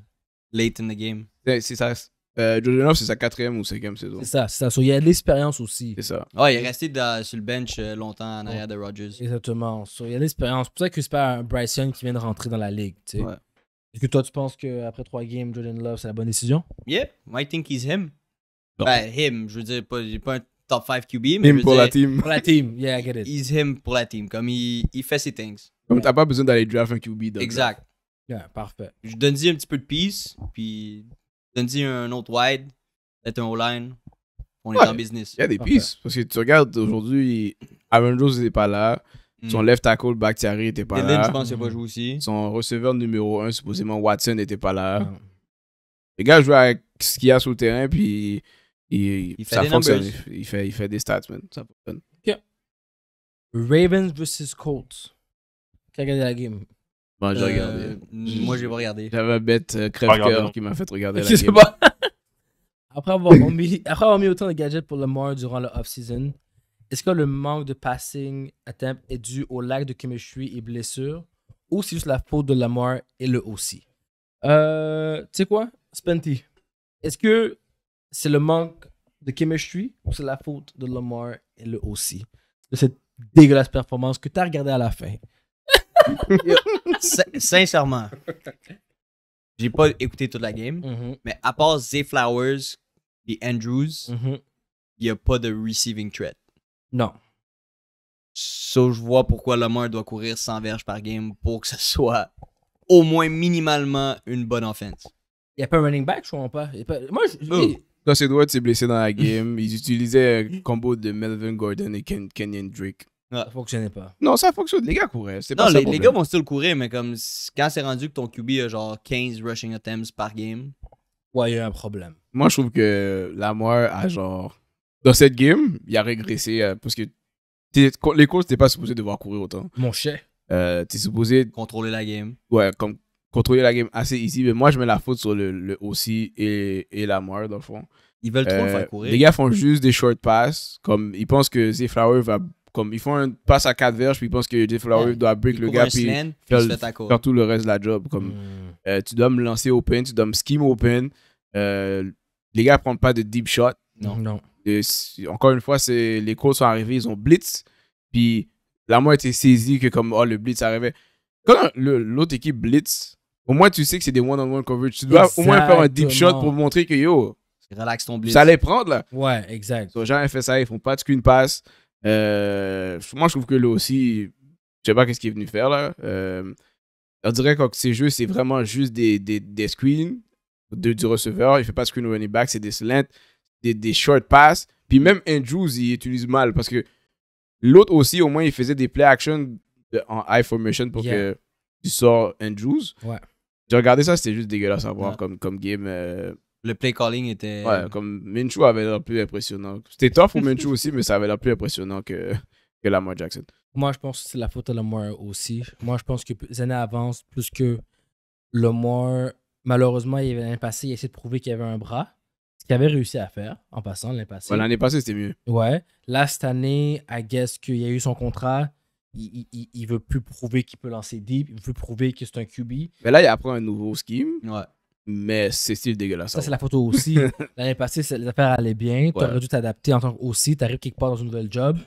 late in the game. C'est ça. Euh, Jordan Love, c'est sa quatrième ou cinquième saison. C'est ça, ça. il y a de l'expérience aussi. C'est ça. Ouais, il est resté sur le bench longtemps en arrière de Rodgers. Exactement. il y a de l'expérience. C'est pour ça que c'est pas un Bryson qui vient de rentrer dans la ligue. Tu sais. Ouais. Est-ce que toi, tu penses qu'après trois games, Jordan Love, c'est la bonne décision? Yeah, I think he's him. Bon. Ben, him, je veux dire, pas, pas un top 5 QB, mais. Him pour dire, la team. Pour la team, yeah, I get it. He's him pour la team. Comme il, fait ses things. Comme t'as pas besoin d'aller draft un QB. Donc exact. Yeah, parfait. Je donne-y un petit peu de peace, puis donne-y un autre wide, peut-être un O-line. On est en business. Il y a des parfait. Parce que tu regardes aujourd'hui, Aaron Jones n'est pas là. Mm. Son left tackle, Bakhtiari, n'était pas là. Son receveur numéro 1, supposément Watson, n'était pas là. Ah. Les gars jouent avec ce qu'il y a sur le terrain, puis ça fonctionne. Il, fait, il fait des stats, man. Ça fonctionne. Ravens vs Colts. Qui a gagné la game Moi, j'ai euh, pas regardé. J'avais un bête crève-cœur qui m'a fait regarder la game. Pas. [LAUGHS] après, avoir mis, après avoir mis autant de gadgets pour Lamar durant la off-season, est-ce que le manque de passing attempt est dû au lac de chemistry et blessure ou c'est juste la faute de Lamar et le aussi? Euh, tu sais quoi, Spenty? Est-ce que c'est le manque de chemistry ou c'est la faute de Lamar et le aussi? De cette dégueulasse performance que tu as regardée à la fin. [LAUGHS] sincèrement, j'ai pas écouté toute la game, mm-hmm. mais à part Z Flowers et Andrews, mm-hmm. il n'y a pas de receiving threat. Non. Ça, je vois pourquoi Lamar doit courir 100 verges par game pour que ce soit au moins minimalement une bonne offense. Il n'y a pas un running back, je crois pas. Moi, je. Oh. Quand tu es blessé dans la [LAUGHS] game, ils utilisaient le combo de Melvin Gordon et Ken, Kenyon Drake. Ah. Ça fonctionnait pas. Non, ça fonctionne. Les gars couraient. Non, les, gars vont still courir, mais comme quand c'est rendu que ton QB a genre 15 rushing attempts par game. Ouais, il y a un problème. Moi, je trouve que Lamar a genre dans cette game, il a régressé euh, parce que les courses, t'es pas supposé devoir courir autant. Mon chien. Euh, es supposé Contrôler la game. ouais, comme, contrôler la game assez easy, mais moi je mets la faute sur le, aussi et, et mort dans le fond. Ils veulent trop euh, faire courir. les gars font juste des short passes, comme ils pensent que z Flower va. Comme ils font un pass à quatre verges, puis ils pensent que z Flower doit break le gars, puis faire tout le reste de la job. Comme hmm. euh, tu dois me lancer open, tu dois me scheme open. les gars prennent pas de deep shot. Non. Non encore une fois, les calls sont arrivés, ils ont blitz. Puis la moi était saisie que comme, oh, le blitz arrivait. Quand l'autre équipe blitz, au moins tu sais que c'est des one-on-one coverage. Tu dois au moins faire un deep shot pour montrer que yo, relax ton blitz. Ça allait prendre là. Ouais, exact. Les gens fait ça, ils font pas de screen passe. Euh, moi, je trouve que là aussi, je sais pas qu'est-ce qu'il est venu faire là. Euh, on dirait que ces jeux, c'est vraiment juste des, des, des screens de, du receveur. Il fait pas de screen running back, c'est des slants des, short passes. Puis même Andrews, il utilise mal parce que l'autre aussi, au moins, il faisait des play action en high formation pour que tu sors Andrews. Ouais. J'ai regardé ça, c'était juste dégueulasse à voir comme, comme game. Euh, Le play calling était. Ouais, comme Minshew avait l'air plus impressionnant. C'était tough pour Minshew [LAUGHS] aussi, mais ça avait l'air plus impressionnant que, que Lamar Jackson. Moi, je pense que c'est la faute de Lamar aussi. Moi, je pense que les années avancent plus que Lamar. Malheureusement, il avait un passé, il a essayé de prouver qu'il avait un bras qu'il avait réussi à faire en passant l'année passée. l'année passée, c'était mieux. Ouais. Là, cette année, I guess qu'il a eu son contrat. Il, ne veut plus prouver qu'il peut lancer deep. Il veut prouver que c'est un QB. Mais là, il apprend un nouveau scheme. Ouais. Mais c'est style dégueulasse. Ça, c'est la photo aussi. [LAUGHS] l'année passée, les affaires allaient bien. Tu aurais dû t'adapter en tant que Tu arrives quelque part dans un nouvel job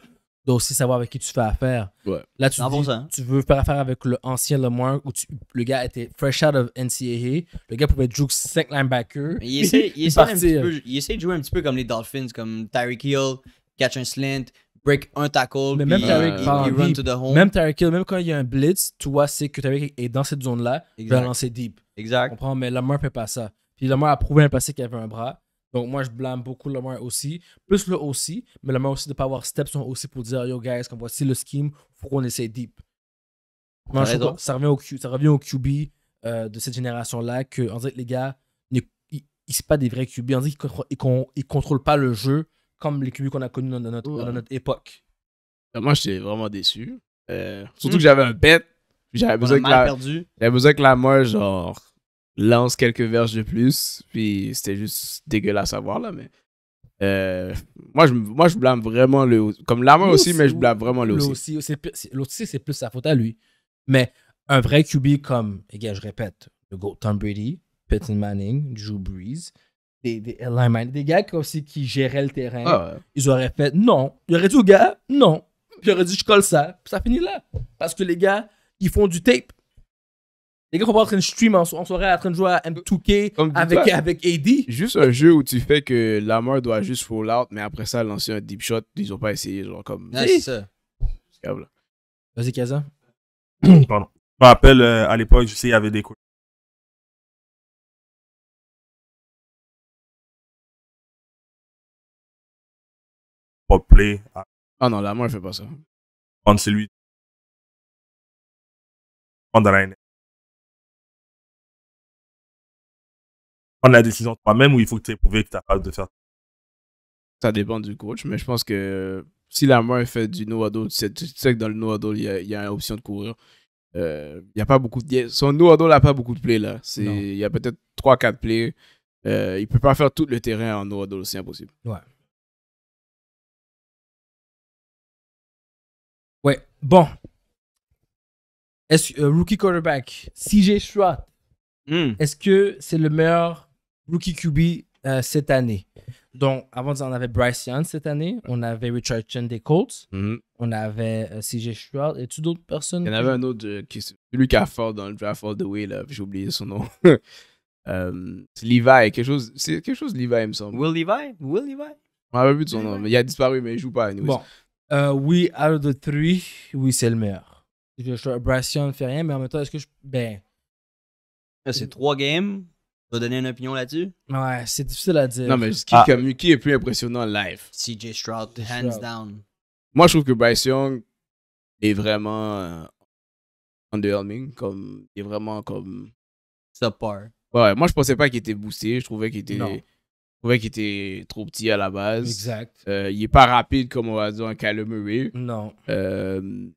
doit aussi savoir avec qui tu fais affaire. Ouais. Là, tu, dis, hein. tu veux faire affaire avec l'ancien Lamar où le gars était fresh out of NCAA. Le gars pouvait jouer 5 linebackers. Il essaie, il, essaie de jouer un petit peu comme les Dolphins, comme Tyreek Hill, catch un slant, break un tackle, mais même Tyreek, run Même Tyreek Hill, même quand il y a un blitz, toi, c'est que Tyreek est dans cette zone-là, il va lancer deep. Exact. Comprends, mais Lamar ne fait pas ça. Puis Lamar a prouvé un passé qu'il avait un bras. Donc, moi, je blâme beaucoup Lamar aussi. Plus le aussi, mais Lamar aussi de ne pas avoir step sont aussi pour dire Yo, guys, comme voici le scheme, faut qu'on essaie deep. ça, revient au ça revient au QB euh, de cette génération-là que, en fait, les gars, ils ne sont pas des vrais QB. On dit qu'ils ne contrôlent, pas le jeu comme les QB qu'on a connus dans notre, dans notre époque. Ben, moi, j'étais vraiment déçu. Euh, surtout hmm. que j'avais un bet. J'avais besoin, que la... J'avais besoin la mort, genre lance quelques verges de plus. Puis c'était juste dégueulasse à voir là, mais. Euh, moi, je, moi, je blâme vraiment le. Comme la aussi, mais je blâme vraiment le aussi. L'autre aussi, c'est plus sa faute à lui. Mais un vrai QB comme, les gars, je répète, le go Tom Brady, Peyton Manning, Drew Brees, des, des des gars aussi qui géraient le terrain, ah ils auraient fait non. Ils auraient dit aux gars, non. j'aurais dit, je colle ça. Puis ça finit là. Parce que les gars, ils font du tape. Les gars sont pas en train de stream en, so en soirée, en train de jouer à M2K avec, avec AD. Juste un jeu où tu fais que la mort doit juste fall out, mais après ça, lancer un deep shot, ils ont pas essayé, genre comme. Ah, c'est Vas-y, Kaza. [COUGHS] Pardon. Je me rappelle, euh, à l'époque, je sais, il y avait des coups. Pop play. Ah non, la mort, fait pas ça. Prendre celui. Prendre la prendre la décision toi-même ou il faut que tu prouves que tu es capable de faire Ça dépend du coach, mais je pense que euh, si la main fait du no ado, tu, sais, que dans le no ado, il y a, une option de courir. Euh, y a pas beaucoup de, son no n'a pas beaucoup de plays là. Il y a peut-être 3-4 plays. Euh, il ne peut pas faire tout le terrain en no ado, c'est impossible. Ouais. Ouais, bon. Est-ce, rookie quarterback, CJ j'ai choix, est-ce que c'est le meilleur rookie QB euh, cette année. Donc, avant on avait Bryce Young cette année, on avait Richard Chen des Colts, mhm. on avait euh, CJ Stroud. Et tu d'autres personnes? Il y en avait un autre, euh, qui, celui qui a fort dans le draft all the way, j'ai oublié son nom. um, [LAUGHS] c'est Levi, quelque chose, c'est quelque chose Levi, il me semble. Will Levi? Will Levi? On n'avait plus de son nom, mais il a disparu, mais il joue pas. Anyways. Bon, oui, out of the three, oui, c'est le meilleur. Bryce Young ne fait rien, mais en même temps, est-ce que je... Ben... C'est trois games tu vas donner une opinion là-dessus? Ouais, c'est difficile à dire. Non, mais ah. qui, est plus impressionnant live? CJ Stroud, hands down. Moi, je trouve que Bryce Young est vraiment euh, underwhelming. Comme, il est vraiment comme. Subpar. Ouais, moi, je pensais pas qu'il était boosté. Je trouvais qu'il était. trouvais qu'il était trop petit à la base. Exact. Euh, il est pas rapide comme on va dire en Kyler Non. Euh,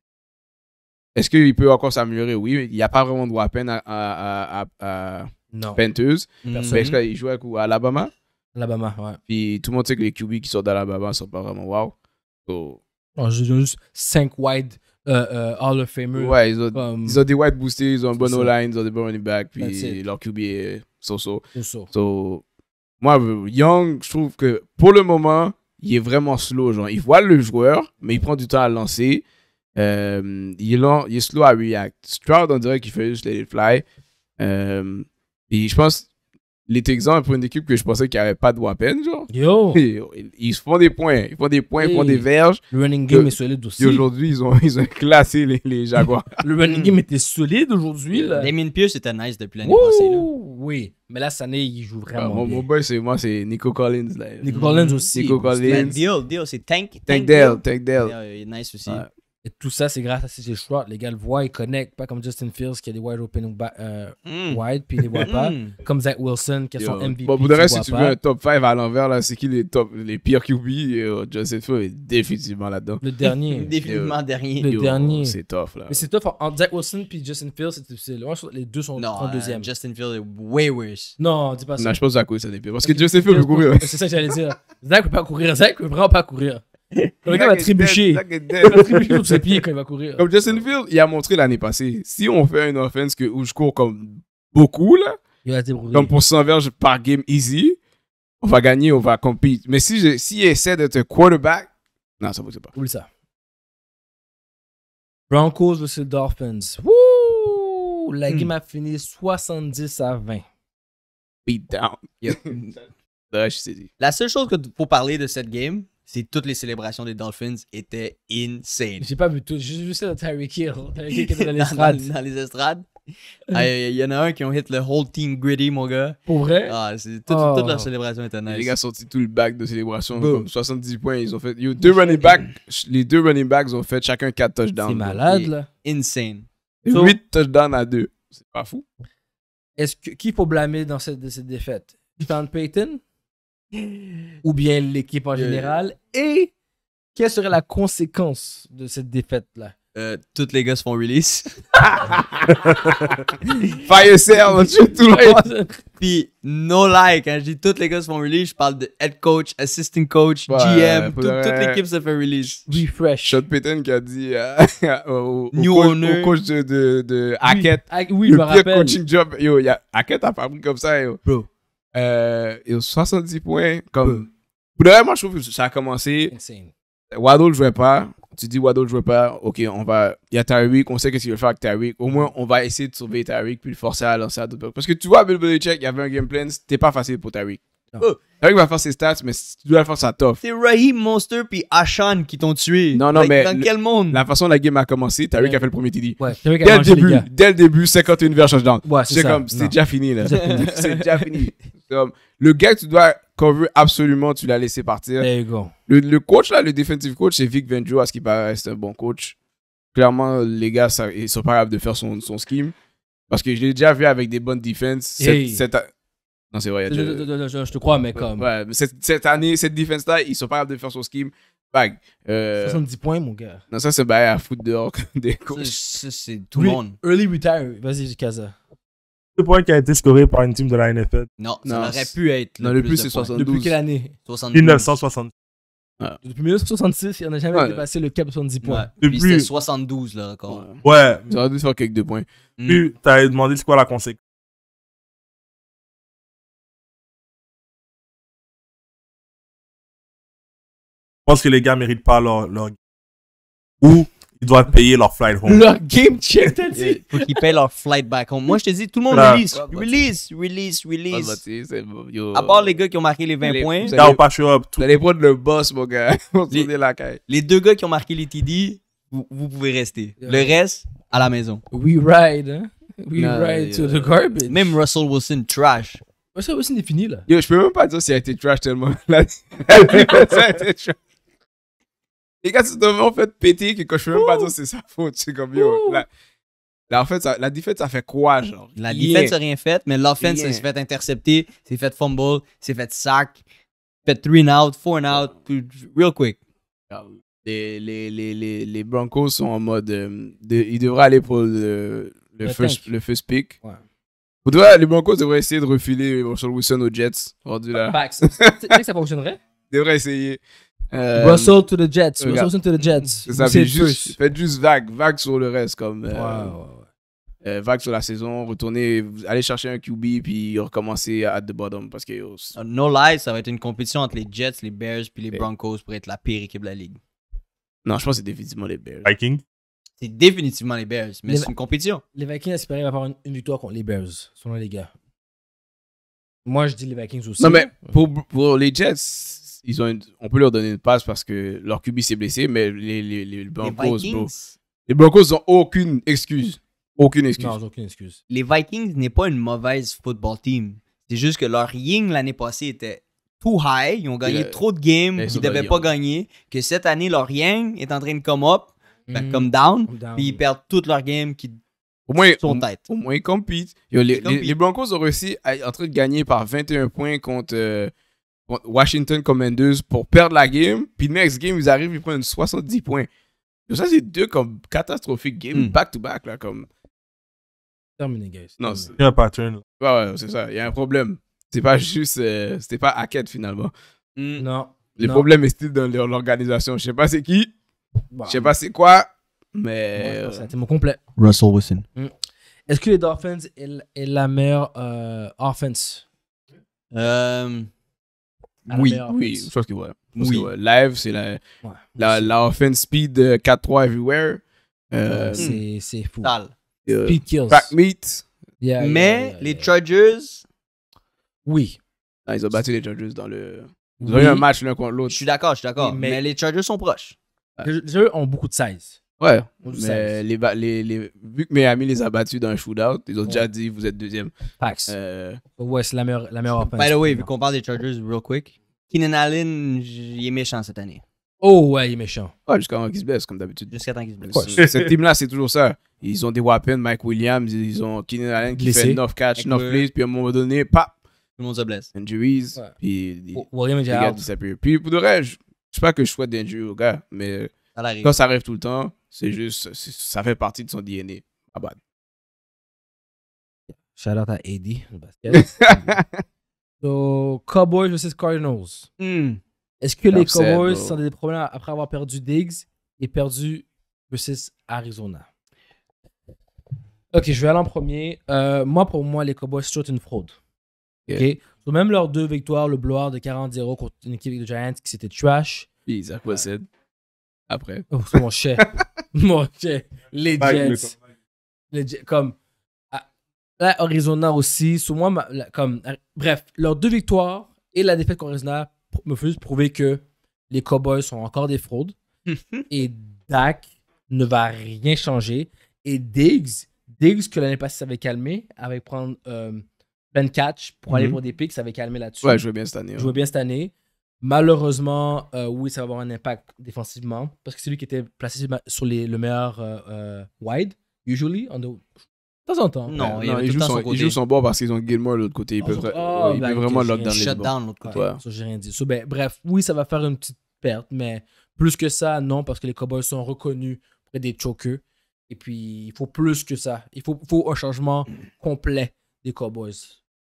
est-ce qu'il peut encore s'améliorer? Oui, mais il n'y a pas vraiment de weapon à, à non. Panthers. Mm. Parce qu'il joue à Alabama. Alabama, ouais. Puis tout le monde sait que les QB qui sortent d'Alabama ne sont pas vraiment wow. So... ont juste 5 wide euh, euh, Hall of Famer. Ouais, ils ont, ils ont, des wide boostés, ils ont un bon O-line, ils ont des bons running back, puis leur QB est so-so. So. So, moi, Young, je trouve que pour le moment, il est vraiment slow. Genre, il voit le joueur, mais il prend du temps à lancer. Euh, il, est il, est slow à react. Stroud, on dirait qu'il fait juste les fly. Et je pense, les Texans pour une équipe que je pensais qu'il n'y avait pas de weapon, genre. Yo. Ils, font des points, ils font des points, ils font des verges. Le running game est solide aussi. Et aujourd'hui, ils ont, [LAUGHS] ils ont classé les, les Jaguars. [LAUGHS] le running game était solide aujourd'hui. Damien Pierce était nice depuis l'année passée. Là. Oui, mais là, cette année, il joue ah, vraiment. mon, bien. mon boy, c'est moi, c'est Nico Collins. Là. Nico Collins aussi. Nico Collins. Deal, deal, c'est Tank. Tank, Dell. Tank Dell. Il est nice aussi. Et tout ça, c'est grâce à ces choix. Les gars le voient, ils connectent, pas comme Justin Fields qui a des wide open euh, hmm. wide, puis ils les voient pas. Hmm. comme Zach Wilson qui a son MVP. Bon, pour si tu veux un top 5 à l'envers, là c'est qui les, top, les pires QB Justin Fields est définitivement là-dedans. Le dernier. [LAUGHS] définitivement dernier. Le dernier. C'est tough, là. Mais c'est tough. Entre Zach Wilson puis Justin Fields, c'est difficile. les deux sont en deuxième. Euh, Justin Fields est way worse. Non, dis pas ça. Non, je pense que Zach Wilson est pire. Parce que Justin Fields peut courir. C'est ça que j'allais dire. Zach peut pas courir. Zach peut vraiment pas courir. Le gars va trébucher. Il va trébucher sur ses pieds quand il va courir. Comme Justin Field, il a montré l'année passée. Si on fait une offense que, où je cours comme beaucoup, là, il comme pour 100 verges par game easy, on va gagner, on va compete. Mais si, si il essaie d'être quarterback, non, ça ne vaut pas. Oublie ça. Broncos vs Dolphins. Wouh! La hmm. game a fini 70 à 20. Beat down. [LAUGHS] La seule chose qu'il faut parler de cette game, c'est toutes les célébrations des Dolphins étaient insane. J'ai pas vu tout, j'ai vu ça de Tyreek Hill. dans [LAUGHS] les estrades. dans, les estrades. Il euh. y, en a un qui ont hit le whole team gritty, mon gars. Pour vrai? Ah, c'est Toute leur oh. célébration était nice. Les gars sorti tout le bac de célébration. Comme 70 points, ils ont fait. deux running back, les deux running backs ont fait chacun 4 touchdowns. C'est malade, là. Insane. 8 touchdowns à 2. C'est pas fou. Est-ce que, qui faut blâmer dans cette, cette défaite? Sean Payton? ou bien l'équipe en euh, général, et quelle serait la conséquence de cette défaite-là? Euh, toutes les gars se font release. [LAUGHS] Fire sale, tout le monde. Puis no like, quand je dis toutes les gars se font release, je parle de head coach, assistant coach, GM, toute l'équipe se fait release. Refresh. Shot Payton qui a dit euh, [LAUGHS] au, coach, de, de, Hackett, oui, le je pire coaching job. Yo, y a, Hackett a fabriqué comme ça. Bro. Euh, et 70 points, comme. Pour moi, je trouve que ça a commencé. Wado Waddle ne jouait pas. Tu dis Waddle ne jouait pas. OK, on va. Il y a Tarik On sait que ce qu'il veut faire avec Tyreek. Au moins, on va essayer de sauver Tarik puis le forcer à lancer à d'autres. Parce que tu vois, Bill Belichick, il y avait un game plan. C'était pas facile pour Tarik oh! Tarik va faire ses stats, mais tu dois faire sa tough. C'est Raheem Monster puis Ashan qui t'ont tué. Non, non, mais. Dans quel monde La façon dont la game a commencé, Tarik a fait le premier TD. Ouais, dès, le début, dès le début, 51 versions change Ouais, c'est comme, [LAUGHS] c'est déjà fini, là. c'est déjà fini le gars tu dois cover absolument, tu l'as laissé partir. Le, coach, là, le defensive coach, c'est Vic Vengio, à ce qu'il paraît, c'est un bon coach. Clairement, les gars, ça, ils sont pas capables de faire son, son scheme. Parce que je l'ai déjà vu avec des bonnes défenses. Cette, Non, c'est vrai. Je, te crois, mais comme. cette, cette, année, cette défense-là, ils sont pas capables de faire son scheme. Bag. Euh... 70 points, mon gars. Non, ça, c'est bah à foutre dehors [LAUGHS] des coachs. C'est tout le monde. Early retire. Vas-y, Kaza de points qui a été scoré par une team de la NFL. Non, ça aurait pu être. Le le Depuis quelle année 1960. Depuis 1966, il n'y en a jamais dépassé le cap 70 points. Depuis... 72 le record. Ouais. dû faire quelques deux points. Mm. Puis, t'avais demandé ce quoi la conséquence. Je pense que les gars méritent pas leur, leur... ou ils doivent payer leur flight home. Leur game check, t'as dit. Faut qu'ils payent leur flight back home. Moi, je te dis, tout le monde release, release, release, release. À part les gars qui ont marqué les 20 points. Down sur up. les allez de le boss, mon gars. [LAUGHS] Les deux gars qui ont marqué les TD, vous pouvez rester. Le reste, à la maison. We ride, hein. We ride to the garbage. Même Russell Wilson, trash. Russell Wilson est fini, là. Yo, je peux même pas dire s'il a été trash tellement. [LAUGHS] ça a été trash. Les gars se mets en fait péter que quand je fais même pas dire c'est sa faute. C'est comme yo. là. en fait, la défaite, ça fait quoi, genre? La défaite, ça rien fait, mais l'offense, s'est fait intercepter, c'est fait fumble, c'est fait sack, fait three and out, four and out, real quick. Les, les, les, les, Broncos sont en mode. Euh, de, ils devraient aller pour le, first, le first, pick. Ouais. les Broncos devraient essayer de refiler Russell Wilson aux Jets. Rendu là. [LAUGHS] tu sais que ça fonctionnerait? Ils devraient essayer. Euh, Russell to the Jets. Russell to the Jets. juste, faites juste vague, vague sur le reste. Comme, euh, euh, vague sur la saison, retournez, allez chercher un QB, puis recommencer à, de the bottom. Parce que, oh, no lie, ça va être une compétition entre les Jets, les Bears, puis les Broncos pour être la pire équipe de la ligue. Non, je pense que c'est définitivement les Bears. Vikings C'est définitivement les Bears, mais c'est une compétition. Les Vikings espèrent avoir une, victoire contre les Bears, selon les gars. Moi, je dis les Vikings aussi. Non, mais pour, pour les Jets, ils ont on peut leur donner une passe parce que leur QB s'est blessé, mais les, les, les Broncos, les, n'ont aucune excuse. Aucune excuse. Non, aucune excuse. Les Vikings n'est pas une mauvaise football team. C'est juste que leur ying l'année passée était too high. Ils ont gagné trop de games qu'ils ben, ne devaient ben, pas gagner. Que cette année, leur yang est en train de come up, mm, come down, Puis ils perdent toutes leurs games qui au sont tête. Au moins, ils compitent. les, Blancos Broncos ont réussi à, en train de gagner par 21 points contre euh, Washington Commanders pour perdre la game. Puis next game, ils arrivent, ils prennent 70 points. Donc ça, c'est deux comme catastrophiques games back-to-back. Hmm. là, comme... Terminé, guys. Non, c'est... Il y a un pattern. Ouais, ouais, c'est ça. Il y a un problème. C'est pas juste. Euh, c'était pas Hackett finalement. Hmm. Non. Le problème est dans l'organisation. Je sais pas c'est qui. Bah, je sais pas c'est quoi. Mais. Ouais, bah, c'est mon euh, complet. Russell Wilson. Hmm. Est-ce que les Dolphins est, la meilleure euh, offense? euh... Oui, oui, je pense que ouais. oui. Live, c'est la, la, offense speed 4-3 euh, everywhere. Euh, hmm. c'est, c'est fou. Pack euh, speed meet. Mais les Chargers. Oui. Ah, ils ont battu les Chargers dans le. Ils ont eu un match l'un contre l'autre. Je suis d'accord, je suis d'accord. Mais... les Chargers sont proches. Les Eux ont beaucoup de size. Ouais. Mais les, les, les, vu que Miami les a battus dans un shootout, ils ont déjà dit vous êtes deuxième. Pax. Euh, ouais, c'est la meilleure, la meilleure offense. By the way, vu qu'on parle des Chargers, real quick, Keenan Allen, il est méchant cette année. Oh ouais, il est méchant. Ouais, jusqu'à temps qu'il se blesse, comme d'habitude. Jusqu'à temps qu'il se blesse. Ouais, cette team-là, c'est toujours ça. Ils ont des weapons, Mike Williams, ils ont Keenan Allen qui fait 9 catch, 9 plays, puis à un moment donné, pap! Tout le monde se blesse. Injuries, puis William les gars Puis pour de vrai, je sais pas que je souhaite d'injuries aux gars, mais ça arrive tout le temps, c'est juste, ça fait partie de son DNA. Ah bah. Shout out à Eddie le basket. [LAUGHS] so, Cowboys versus Cardinals. Hmm. Est-ce que les Cowboys sont des problèmes après avoir perdu Diggs et perdu versus Arizona? Ok, je vais aller en premier. Euh, moi, pour moi, les Cowboys, c'est une fraude. Ok? même leurs deux victoires, le blowout de 40-0 contre une équipe de Giants qui s'était trash. Puis Zach Wilson après. Oh, mon cher. [LAUGHS] mon cher. Les Jets. Les Jets. Comme. Arizona aussi. Sur moi, comme. Euh, bref, leurs deux victoires et la défaite contre Arizona me font juste prouver que les Cowboys sont encore des fraudes. [LAUGHS] et Dak ne va rien changer. Et Diggs, Diggs que l'année passée, s'avait avait calmé avec prendre. Euh, ben catch pour aller mhm. pour des pics, ça avait calmé là-dessus. Ouais, je jouais bien cette année. Je ouais. bien cette année. Malheureusement, euh, oui, ça va avoir un impact défensivement parce que c'est lui qui était placé sur les, le meilleur euh, euh, wide, usually, on the, de temps en temps. Non, il joue jouent son, bord parce qu'ils ont Gilmore de l'autre côté. Il ah, peut ah, ben, vraiment ils peuvent vraiment lock down les l'autre côté. Ça, rien dit. Ben, bref, oui, ça va faire une petite perte, mais plus que ça, non, parce que les Cowboys sont reconnus près des chokers. Et puis, il faut plus que ça. Il faut, un changement complet des Cowboys.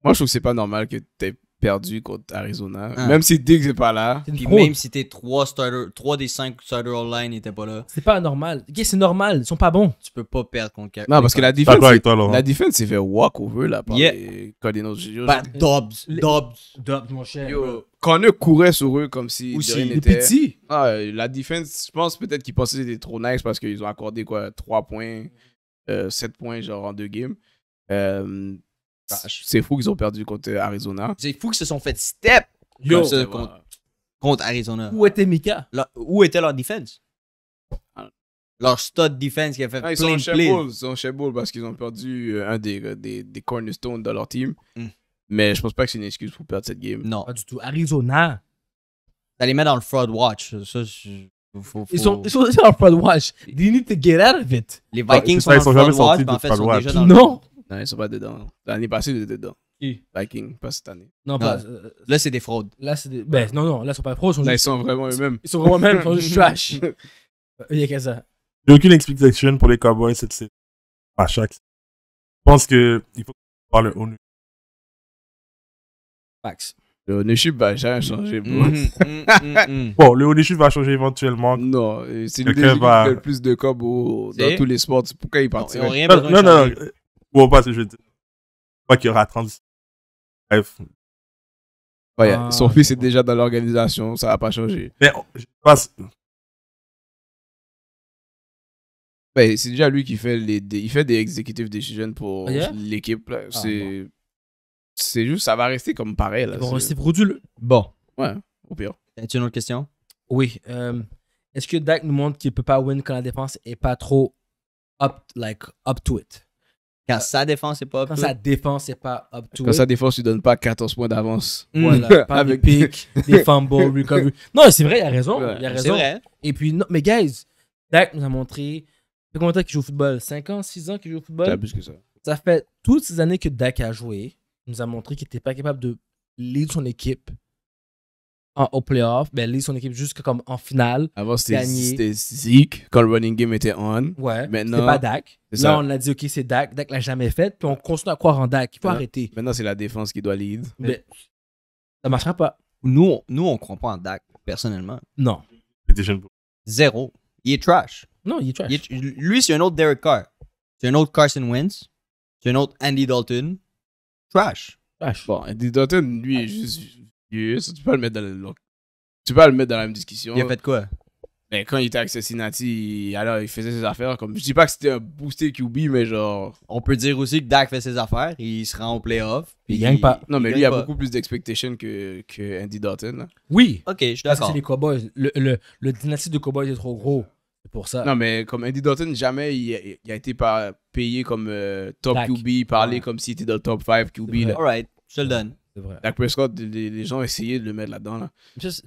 Moi, je trouve que c'est pas normal que tu perdu contre Arizona. Ah. Même si Diggs n'est pas là. même si tes trois starters, trois des cinq starters online n'étaient pas là. C'est pas normal. c'est normal. Ils sont pas bons. Tu peux pas perdre contre Non, parce que la défense. La défense s'est fait walk over là par yeah. les Cardinals. Bah, Dobbs. Dobbs. Dobbs, mon cher. Quand Connor courait sur eux comme si Aussi, rien Ah, la défense, je pense peut-être qu'ils pensaient que c'était trop nice parce qu'ils ont accordé quoi 3 points, euh, 7 points genre en deux games. Euh, bah, c'est fou qu'ils ont perdu contre euh, Arizona. C'est fou qu'ils se sont fait step contre, Arizona. Où était Mika Où était leur defense ah. Leur stud defense qui a fait ah, plein de plays. Ils sont chez parce qu'ils ont perdu euh, un euh, des, des, cornerstones de leur team. Hmm. Mais je pense pas que c'est une excuse pour perdre cette game. Non. Pas du tout. Arizona. les mettre dans le fraud watch. Ça, faut, Ils, sont, ils dans le fraud watch. They need to get out of it. Les bah, Vikings sont, dans le fraud watch, ils non. Non non, ils sont pas dedans. L'année passée, ils étaient dedans. Qui Viking, pas cette année. Non, pas. Euh, euh, là, c'est des fraudes. Là, c'est des... Ben, non, non, là, ils sont pas des pros. Ils sont, ils sont vraiment eux-mêmes. ils sont vraiment eux-mêmes. ils sont juste [LAUGHS] trash. [LAUGHS] Il y a qu'à ça. J'ai aucune explication pour les Cowboys cette saison. À chaque. Je pense qu'il faut qu'on parle au nu. Max. Le ownership va jamais changer, mm, mm, mm, [LAUGHS] Bon, le ownership va changer éventuellement. Non, c'est une qui va- plus de Cowboys dans tous les sports. Pourquoi ils Ils Non, non, non ouais pas ce que je veux Pas qu'il y aura 30. Bref. Ouais, ah, son fils est déjà dans l'organisation, ça n'a pas changé. Mais oh, je pense. c'est déjà lui qui fait les, il fait des executive decisions pour ah, l'équipe ah, C'est, c'est juste, ça va rester comme pareil là. c'est produit. Bon. Ouais, au pire. as une autre question? Oui. Euh, est-ce que Dak nous montre qu'il peut pas win quand la défense est pas trop up, like, up to it? Quand sa défense n'est pas up Quand sa défense n'est pas up to Quand sa défense ne lui donne pas 14 points d'avance. Voilà, [LAUGHS] pas Avec... pick, des fumbles, [LAUGHS] recovery. Non, c'est vrai, il a raison. a raison. Vrai. Et puis, mais guys, Dak nous a montré. Ça fait combien de temps qu'il joue au football 5 ans, 6 ans qu'il joue au football plus que ça. Ça fait toutes ces années que Dak a joué. Il nous a montré qu'il n'était pas capable de lead son équipe en, au playoff, ben, lit son équipe jusque comme en finale. Avant, c'était Zeke quand le running game était on. Ouais. Maintenant. C'était pas Dak. Là, on a dit, OK, c'est Dak. Dak l'a jamais fait. Puis on continue à croire en Dak. Il faut arrêter. Maintenant, c'est la défense qui doit lead. Mais ça marchera pas. Nous, on, nous, on croit pas en Dak, personnellement. Non. Zéro. Il est trash. Non, il est trash. lui, c'est un autre Derek Carr. C'est un autre Carson Wentz. C'est un autre Andy Dalton. Trash. Trash. Bon, Andy Dalton, lui, est ah. juste tu peux le mettre dans le, tu peux le mettre dans la même discussion. Il a fait quoi? mais ben, quand il était avec alors il faisait ses affaires. Comme, je dis pas que c'était un boosté QB, mais genre. On peut dire aussi que Dak fait ses affaires, il se rend au playoff. Il gagne pas. Non, mais lui, il a beaucoup plus d'expectation que, que Andy Dalton. Oui. Ok, je suis d'accord. c'est les Cowboys. Le, le, le dynastie de Cowboys est trop gros. C'est pour ça. Non, mais comme Andy Dalton, jamais il a, été payé comme euh, top QB, parlé comme s'il était dans le top 5 QB. alright All je te le donne. C'est vrai. Dak Prescott, les, les gens essayaient de le mettre là-dedans. Là.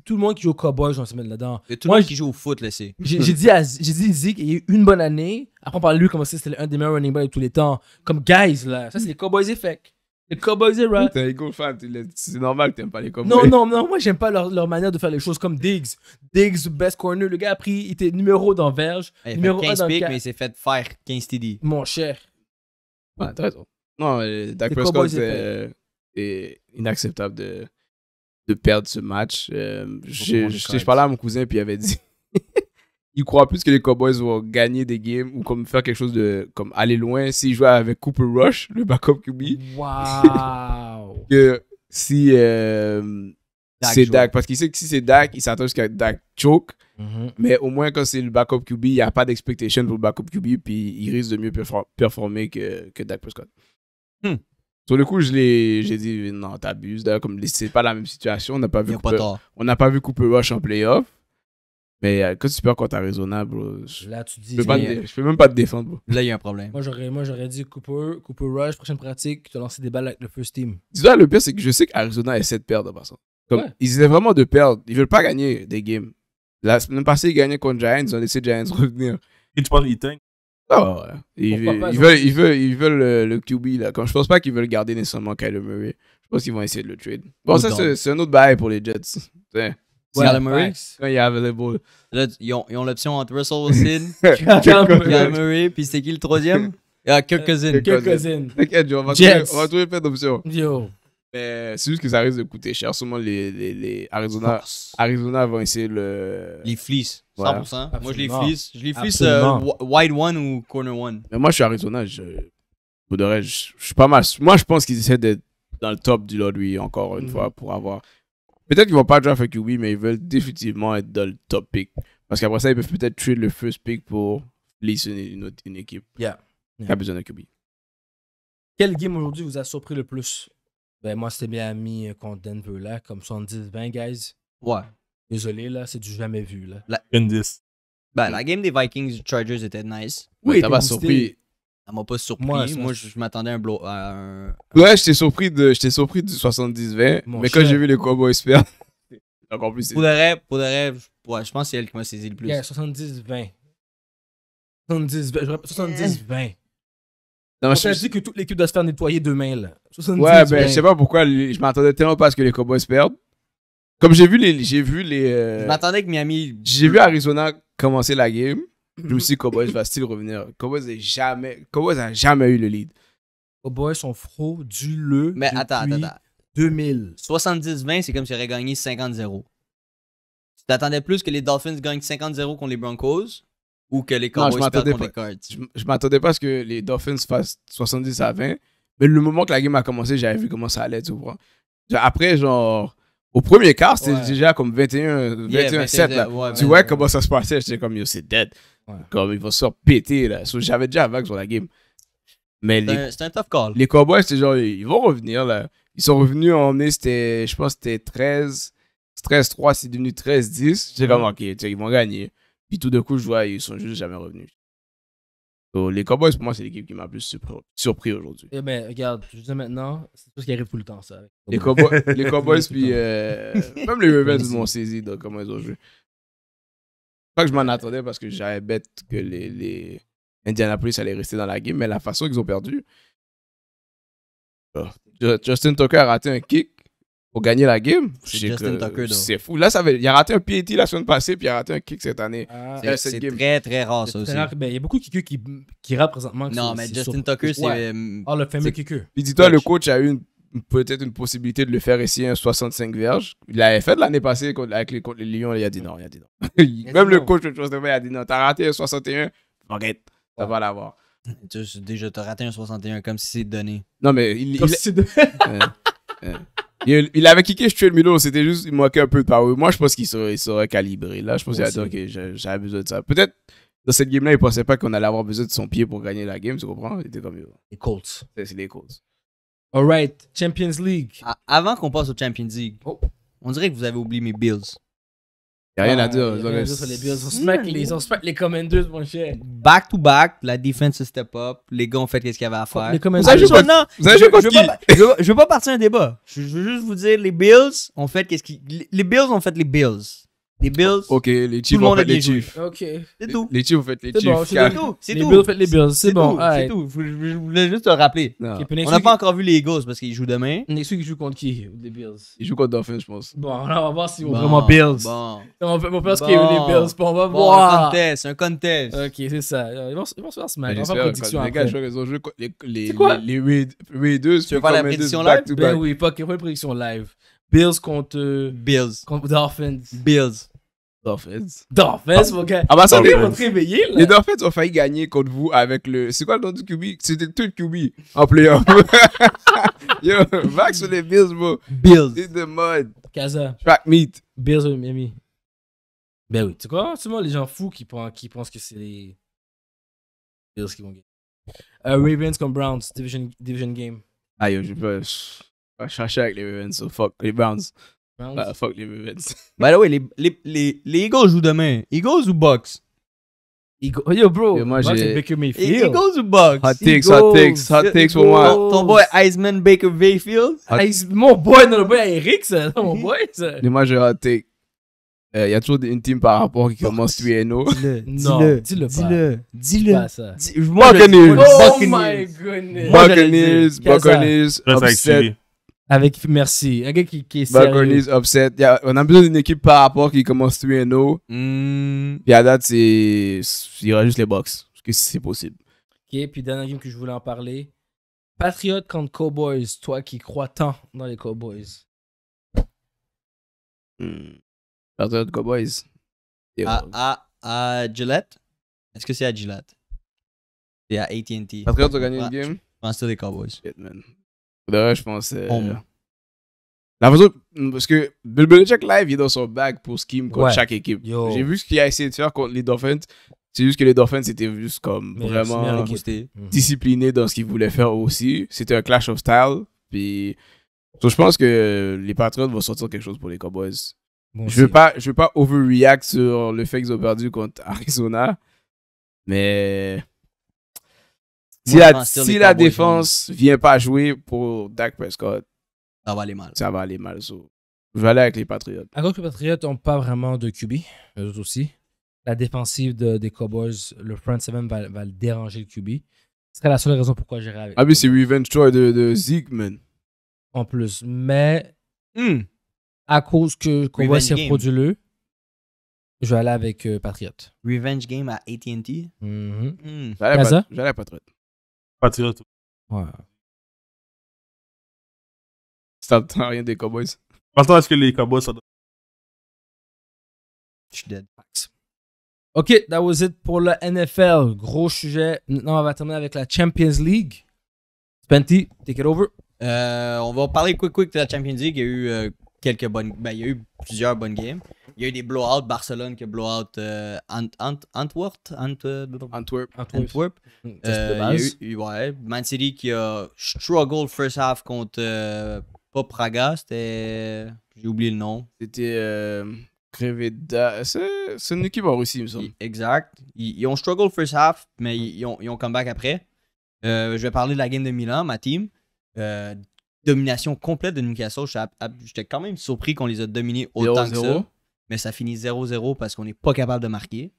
Tout le monde qui joue au Cowboys, on se mettre là-dedans. tout le monde qui joue au foot, là, c'est. J'ai dit, à- j'ai dit Zeke, il y a eu une bonne année. Après, on parlait de lui comme si c'était un des meilleurs running backs de tous les temps. Comme guys, là. Ça, c'est les Cowboys effect. Les Cowboys era. T'es un Eagle fan, c'est normal que t'aimes pas les Cowboys. Non, non, non, moi j'aime pas leur, leur manière de faire les choses comme Diggs. Diggs, best corner, le gars a pris, il était numéro dans Verge, Il a numéro 15 mais il s'est fait faire 15 Mon cher. Ouais, t'as raison. Non, Dak c'est- inacceptable de, de perdre ce match. Euh, je parlais à mon cousin, puis il avait dit [LAUGHS] il croit plus que les Cowboys vont gagner des games ou comme faire quelque chose de comme aller loin s'ils jouaient avec Cooper Rush, le backup QB. Wow! [LAUGHS] que si euh, c'est Dak, parce qu'il sait que si c'est Dak, il s'attend jusqu'à Dak choke. Mm-hmm. Mais au moins, quand c'est le backup QB, il n'y a pas d'expectation pour le backup QB, puis il risque de mieux performer que, que Dak Prescott. Hmm. Sur le coup, je j'ai dit non, t'abuses. D'ailleurs, comme c'est pas la même situation, on n'a pas vu. Cooper, pas vu Rush en playoff. Mais euh, quand tu perds contre Arizona, bro, je, peux même pas te défendre. Là, il y a un problème. Moi, j'aurais, dit Cooper, Cooper Rush, prochaine pratique, tu as lancé des balles avec le first team. Dis-toi, le pire, c'est que je sais qu'Arizona essaie de perdre, par Ils essaient vraiment de perdre. Ils veulent pas gagner des games. La semaine passée, ils gagnaient contre Giants. Ils ont laissé Giants [LAUGHS] revenir. Et tu parles, ils tankent. Ah ah ouais, ils, veulent, ils, veulent, ils veulent le, QB. Là. Comme, je pense pas qu'ils veulent garder nécessairement Kyler Murray. Je pense qu'ils vont essayer de le trade. Bon, ça, c'est un autre bail pour les Jets. Kyler Murray Quand il est available. Là, ils ont l'option entre Russell Wilson, [LAUGHS] Kyler Murray, puis c'est qui le troisième Il y a Kirk Cousin. Kirk T'inquiète, on va trouver plein d'options. Yo c'est juste que ça risque de coûter cher. seulement les, Arizona, Arizona vont essayer le. Les fleece, 100%. Moi, je les fleece. Je les fleece euh, wide one ou corner one. moi, je suis Arizona. Je, suis pas mal. Moi, je pense qu'ils essaient d'être dans le top du lot, lui, encore une mhm. fois pour avoir. Peut-être qu'ils vont pas draft avec QB, mais ils veulent définitivement être dans le top pick. Parce qu'après ça, ils peuvent peut-être trade le first pick pour fleece une, équipe yeah. qui a besoin de QB. Quel game aujourd'hui vous a surpris le plus ben, moi, c'était mis euh, contre Denver, là, comme 70-20, guys. Ouais. Désolé, là, c'est du jamais vu, là. La... Une 10. Ben, la game des Vikings et Chargers était nice. Oui, t'as pas surpris. Ça m'a pas surpris. Moi, Moi je, m'attendais à un blow. Ouais, j'étais surpris, de... du 70-20. Mais quand j'ai vu les Cowboys faire. [LAUGHS] encore plus. Pour de rêve, pour ouais, je pense que c'est elle qui m'a saisi le plus. Yeah, 70-20. 70-20. 70-20. Non, je que toute l'équipe doit se faire nettoyer demain, là. Ouais, ben, je sais pas pourquoi. Je m'attendais tellement pas à ce que les Cowboys perdent. Comme j'ai vu les. J'ai vu les. Euh, je m'attendais que Miami. j'ai vu Arizona commencer la game. Je me suis dit, Cowboys va-t-il revenir Cowboys jamais, Cowboys a jamais eu le lead. Cowboys sont frauduleux Mais 2000. 70-20, c'est comme si j'aurais gagné 50-0. Tu t'attendais plus que les Dolphins gagnent 50-0 contre les Broncos ou que les Cowboys Je, m'attendais pas à ce que les Dolphins fassent 70 à 20. Mais le moment que la game a commencé, j'avais vu comment ça allait, tu vois. Après, genre, au premier quart, c'était déjà comme 21, 21, 7. tu vois comment ça se passait. J'étais comme, yo, c'est dead. Comme, ils vont se péter, là. j'avais déjà vague sur la game. Mais les, un, tough call. Les Cowboys, c'est genre, ils vont revenir, là. Ils sont revenus en mai, c'était, je pense, c'était 13, 13-3, c'est devenu 13-10. j'ai comme, mm. ok, ils vont gagner. Puis tout d'un coup, je vois, ils sont juste jamais revenus. les Cowboys, pour moi, c'est l'équipe qui m'a le plus surpris, aujourd'hui. Mais eh ben, regarde, je dis maintenant, c'est tout ce qui arrive tout le temps, ça. Les, Cowboys, [LAUGHS] puis euh, même les Ravens [LAUGHS] m'ont saisi de comment ils ont joué. Pas que je m'en attendais parce que j'avais bête que les, les Indianapolis allait rester dans la game, mais la façon qu'ils ont perdu. Oh, Justin Tucker a raté un kick pour gagner la game. C'est euh, fou. Là, ça il a raté un PAT la semaine passée, puis il a raté un kick cette année. Ah. Euh, c'est très, très rare, ça aussi. mais il y a beaucoup de kickers qui, qui rappent présentement. Non, mais Justin Tucker, c'est. Euh, ah, le fameux kicker. dis-toi, le coach a eu peut-être une possibilité de le faire essayer un 65 verges. Il l'avait fait l'année passée avec les, contre les Lions, il a dit non, il a dit non. [LAUGHS] Même le coach de il a dit non, t'as raté un 61, regrette, ça ah. va l'avoir. Déjà, t'as raté un 61 comme si c'est donné. Non, mais il. [LAUGHS] il, avait kické, je tue le Milo. C'était juste, il manquait un peu de power. Moi, je pense qu'il serait, calibré. Là, je pense qu'il j'avais besoin de ça. Peut-être dans cette game-là, il pensait pas qu'on allait avoir besoin de son pied pour gagner la game, tu comprends Il était comme. Les Colts. C'est les Colts. Alright, Champions League. Ah, avant qu'on passe au Champions League, oh. on dirait que vous avez oublié mes Bills. Il a rien ah, à dire. les Bills. On hmm. les, Commanders, mon cher. Back to back, la défense step up. Les gars ont fait ce qu'il y avait à faire. Les je, veux pas, partir un débat. Je, veux juste vous dire, les Bills ont fait qu'est-ce qui. Les Bills ont fait les Bills les Bills. Ok, les Chiefs ont fait les Chiefs. Ok. C'est tout. Les Chiefs vous faites les Chiefs. C'est tout. C'est tout. Les Bills vous fait les Bills. C'est bon. C'est tout. Je voulais juste te rappeler. On n'a pas encore vu les Eagles parce qu'ils jouent demain. Les qui jouent contre qui Les Bills. Ils jouent contre Dolphins, je pense. Bon, on va voir si on vraiment Bills. Bon. On va faire ce qu'il y a les Bills. On va voir. Un contest. Un contest. Ok, c'est ça. Ils vont se faire ce match. On va faire prédiction après. Les gars, je crois qu'ils ont joué les Raiders. Tu veux faire ben la prédiction live Ben oui, pas une prédiction live. Bills contre. Bills. Contre Dolphins. Bills. Dolphins. Dolphins, mon ah. gars. Ah bah ça, les être là. Les Dolphins ont failli gagner contre vous avec le. C'est quoi le nom du QB C'était tout le QB en playoff. [LAUGHS] Yo, Max sur les Bills, bro. Bills. C'est the mode. Casa. Track meet. Bills ou Miami. Ben oui. Tu C'est seulement les gens fous qui pensent, qui pensent que c'est les Bills qui vont gagner. Euh, Ravens contre Browns, division, game. Ah yo, je peux. Je suis avec les Ravens, so fuck les Browns. Browns. Bah, fuck les Ravens. [LAUGHS] By the way, les, les, les, les Eagles jouent demain. Eagles ou Bucks? Eagles. Yo, bro. Yo, moi, Baker Mayfield. E-, Eagles ou Bucks? Hot takes, hot takes, hot takes pour moi. Ton, boy Iceman Baker Mayfield? Hot... Ice... Mon boy, non, le boy Eric, ça. [LAUGHS] mon boy, ça. Mais moi, j'ai hot take. Il euh, y a toujours une team par rapport qui commence 3 0 Dis-le. [LAUGHS] Dis-le. Dis-le. Dis-le. Dis-le. Buccaneers. Oh my goodness. Buccaneers. Buccaneers. Upset. Avec, merci. Un gars qui, qui est sérieux. is upset. Yeah, on a besoin d'une équipe par rapport qui commence 3-0. Mm. Puis à date, c'est. Il y aura juste les box. Parce que c'est possible. Ok, puis dernier game que je voulais en parler. Patriot contre Cowboys. Toi qui crois tant dans les Cowboys. Mm. Patriot Cowboys. À, Gillette Est-ce que c'est à Gillette C'est à ATT. Patriot a gagné le game Je pense les Cowboys. Ouais, je pense. Euh, La mm, parce que Bill Belichick live, il est dans son bag pour scheme contre chaque équipe. J'ai vu ce qu'il a essayé de faire contre les Dolphins. C'est juste que les Dolphins étaient juste comme vraiment mhm. disciplinés dans ce qu'ils voulaient faire aussi. C'était un clash of style. Puis, je pense que les Patriots vont sortir quelque chose pour les Cowboys. je ne veux pas overreact sur le fait qu'ils ont perdu contre Arizona, mais si, la, défense ne vient pas jouer pour Dak Prescott, ça va aller mal. Ça va aller mal. Je vais aller avec les Patriots. cause que les Patriots n'ont pas vraiment de QB, eux aussi. La défensive des Cowboys, le front seven va, le déranger le QB. Ce serait la seule raison pourquoi j'irais avec. Ah mais c'est Revenge Troy de, de En plus. Mais hmm. à cause que Cowboys s'est le je vais aller avec euh, Patriots. Revenge Game à ATT. Mm -hmm. mm. J'allais Patriots pas tout, Ouais. Tu rien des Cowboys. Pourtant, est-ce que les Cowboys, ça Je suis dead. Ok, that was it pour le NFL. Gros sujet. Maintenant, on va terminer avec la Champions League. Spenty, take it over. Euh, on va parler quick quick de la Champions League. Il y a eu euh, quelques bonnes. Ben, il y a eu plusieurs bonnes games. Il y a eu des blowouts Barcelone qui a blowout euh, euh, Antwerp. Antwerp. Antwerp. Mm, euh, ouais, Man City qui a struggled first half contre euh, c'était. J'ai oublié le nom. C'était. Creveda. C'est une équipe en Russie, il me semble. Exact. Ils, ont struggled first half, mais ils, ont, ils ont come back après. je vais parler de la game de Milan, ma team domination complète de Newcastle. J'étais quand même surpris qu'on les a dominés autant que ça mais ça finit 0-0 parce qu'on n'est pas capable de marquer.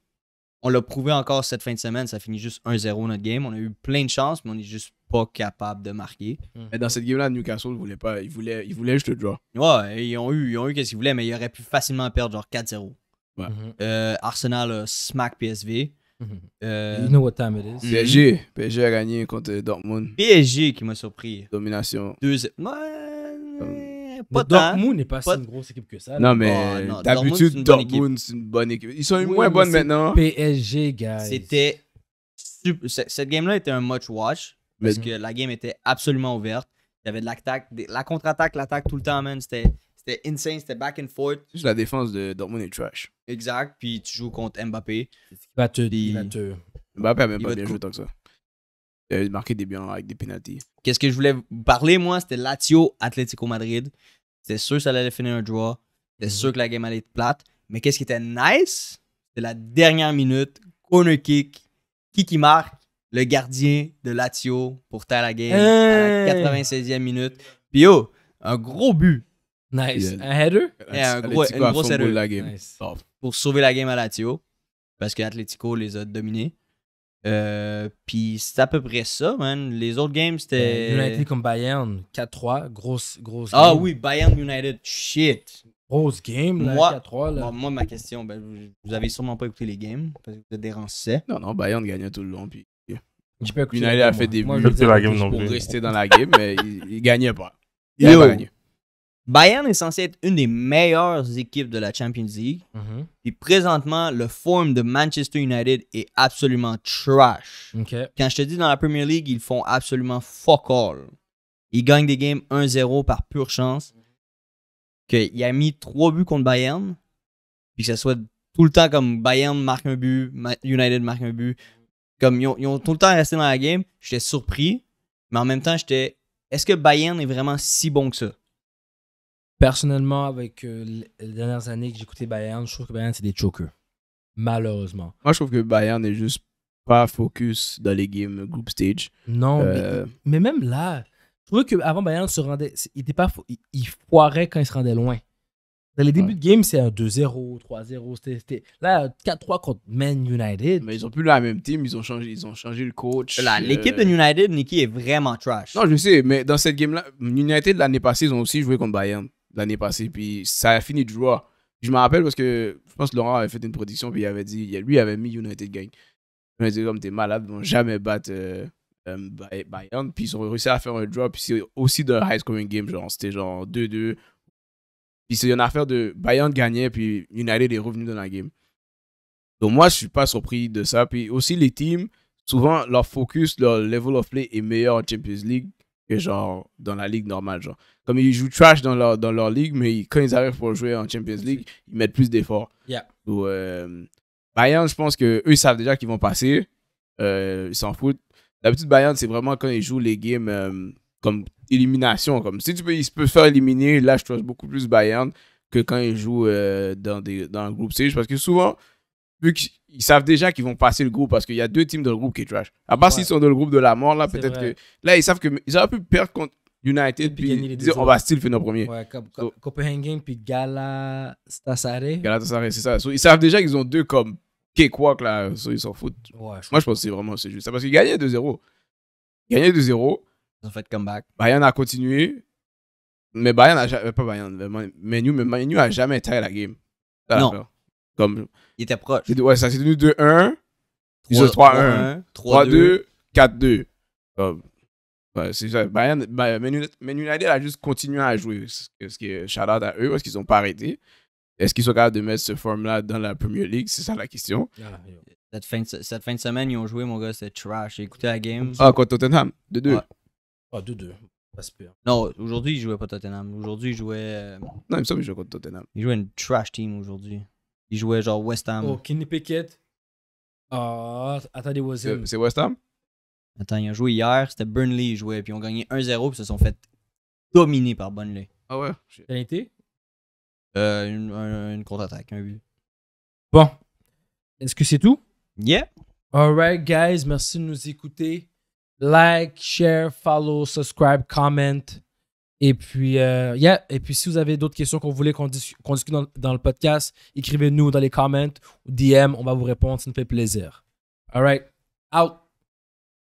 On l'a prouvé encore cette fin de semaine, ça finit juste 1-0 notre game. On a eu plein de chances, mais on n'est juste pas capable de marquer. Hmm. Mais dans cette game-là, Newcastle voulait pas. Il voulait juste le draw. Ouais, ils ont eu, eu qu'est-ce qu'ils voulaient, mais ils auraient pu facilement perdre genre 4-0. Hmm. Euh, Arsenal smack PSV. Hmm. Euh, you know what time it is. PSG. PSG a gagné contre Dortmund. PSG qui m'a surpris. Domination. 2 Ouais pas Dortmund n'est pas, une grosse équipe que ça. Non, mais d'habitude, ah, Dortmund, c'est une, bonne équipe. Ils sont moins bonnes maintenant. PSG, guys C'était. Cette game-là était un much watch parce que la game était absolument ouverte. Il y avait de l'attaque, la contre-attaque, l'attaque tout le temps, man. C'était insane, c'était back and forth. Juste la défense de Dortmund est trash. Exact, puis tu joues contre Mbappé. Il va te. Mbappé a même pas bien joué tant que ça. Il avait marqué des biens avec des pénalties. Qu'est-ce que je voulais vous parler, moi, c'était Lazio atletico Madrid. C'est sûr que ça allait finir un draw. C'était mhm. sûr que la game allait être plate. Mais qu'est-ce qui était nice? C'était la dernière minute. Corner kick. Qui qui marque? Le gardien de Lazio pour taire la game à la 96e minute. Puis oh, un gros but. Nice. Un header? un gros, header. Pour sauver la game à Lazio. Parce que Atletico les a dominés. Euh, puis c'est à peu près ça, man. Les autres games, c'était. Ben, United comme Bayern, 4-3, grosse, grosse. Ah oui, Bayern United, shit. Grosse game, là, moi, 4-3. Moi, ma question, ben, vous avez sûrement pas écouté les games parce que vous êtes Non, non, Bayern gagnait tout le long. Puis... United a fait des buts pour rester dans la game, mais il, gagnait pas. Il, gagné. Bayern est censé être une des meilleures équipes de la Champions League. Et mhm. présentement, le forum de Manchester United est absolument trash. Quand je te dis dans la Premier League, ils font absolument fuck all. Ils gagnent des games 1-0 par pure chance. Qu'il a mis trois buts contre Bayern. Puis que ça soit tout le temps comme Bayern marque un but, United marque un but. Comme ils ont, tout le temps resté dans la game. J'étais surpris. Mais en même temps, j'étais. Est-ce que Bayern est vraiment si bon que ça? Personnellement, avec euh, les dernières années que j'écoutais Bayern, je trouve que Bayern, c'est des chokers. Malheureusement. Moi, je trouve que Bayern n'est juste pas focus dans les games group stage. Non, mais, euh, même là, je trouvais qu'avant, Bayern se rendait. Il, était pas, il, foirait quand il se rendait loin. Dans les débuts de game, c'est 2-0, 3-0. Là, 4-3 contre Man United. Mais ils ont plus la même team, ils ont changé, ils ont changé le coach. Euh, l'équipe de United, Nicky, est vraiment trash. Non, je sais, mais dans cette game-là, United, l'année passée, ils ont aussi joué contre Bayern l'année passée, puis ça a fini de jouer Je me rappelle parce que je pense que Laurent avait fait une prédiction puis il avait dit, il lui avait mis United Gang. Il avait dit, comme t'es malade, vont jamais battre euh, euh, Bayern, puis ils ont réussi à faire un drop puis c'est aussi de high scoring game, genre c'était genre 2-2. Puis c'est une affaire de Bayern gagnait, puis United est revenu dans la game. Donc moi, je suis pas surpris de ça. Puis aussi, les teams, souvent, leur focus, leur level of play est meilleur en Champions League que genre dans la ligue normale genre comme ils jouent trash dans leur dans leur ligue mais quand ils arrivent pour jouer en Champions League ils mettent plus d'efforts euh, Bayern je pense que eux savent déjà qu'ils vont passer euh, ils s'en foutent La petite Bayern c'est vraiment quand ils jouent les games euh, comme élimination comme si tu peux ils se peuvent faire éliminer là je trouve beaucoup plus Bayern que quand ils jouent dans des dans un groupe C parce que souvent vu qu'ils savent déjà qu'ils vont passer le groupe parce qu'il y a deux teams dans le groupe qui trash. À part s'ils sont dans le groupe de la mort, là, peut-être que. Là, ils savent qu'ils auraient pu perdre contre United, puis, dire, on va still finir premier. Ouais, comme, Copenhagen, puis Gala Galatasaray, c'est ça. ils savent déjà qu'ils ont deux comme cakewalk, là. ils s'en foutent. Moi, je pense que c'est vraiment c'est juste ça. Parce qu'ils gagnaient 2-0. Gagnaient 2-0. Ils ont fait comeback. Bayern a continué. Mais Bayern a jamais. Pas Bayern, mais Menu a jamais été la game. non. Comme, il était proche. Ouais, ça s'est devenu 2-1. 3-1. 3-2. 4-2. c'est ça. Bayern, Man, United, a juste continué à jouer. Ce qui est shout out à eux parce qu'ils n'ont pas arrêté. Est-ce qu'ils sont capables de mettre ce forme-là dans la Premier League C'est ça la question. Ah, cette, fin de, cette fin, de, semaine, ils ont joué, mon gars, c'était trash. écoutez la game. Ah, contre Tottenham 2-2. Ah, 2-2. Pas super Non, aujourd'hui, ils jouaient pas Tottenham. Aujourd'hui, ils jouaient. Euh, non, il me semble qu'ils jouaient contre Tottenham. Ils jouaient une trash team aujourd'hui. Il jouait genre West Ham. Oh, Kenny Pickett. Ah, oh, attendez, was C'est West Ham? Attends, ils ont joué hier, c'était Burnley, ils jouaient, puis ils ont gagné 1-0, puis se sont fait dominer par Burnley. Ah ouais? Quelle été? une, euh, une, une contre-attaque, un but. Bon. Est-ce que c'est tout? Yeah. Alright, guys, merci de nous écouter. Like, share, follow, subscribe, comment. Et puis, euh, et puis si vous avez d'autres questions qu'on voulait qu'on discute dans, le podcast, écrivez-nous dans les comments ou DM, on va vous répondre, ça nous fait plaisir. All right, out.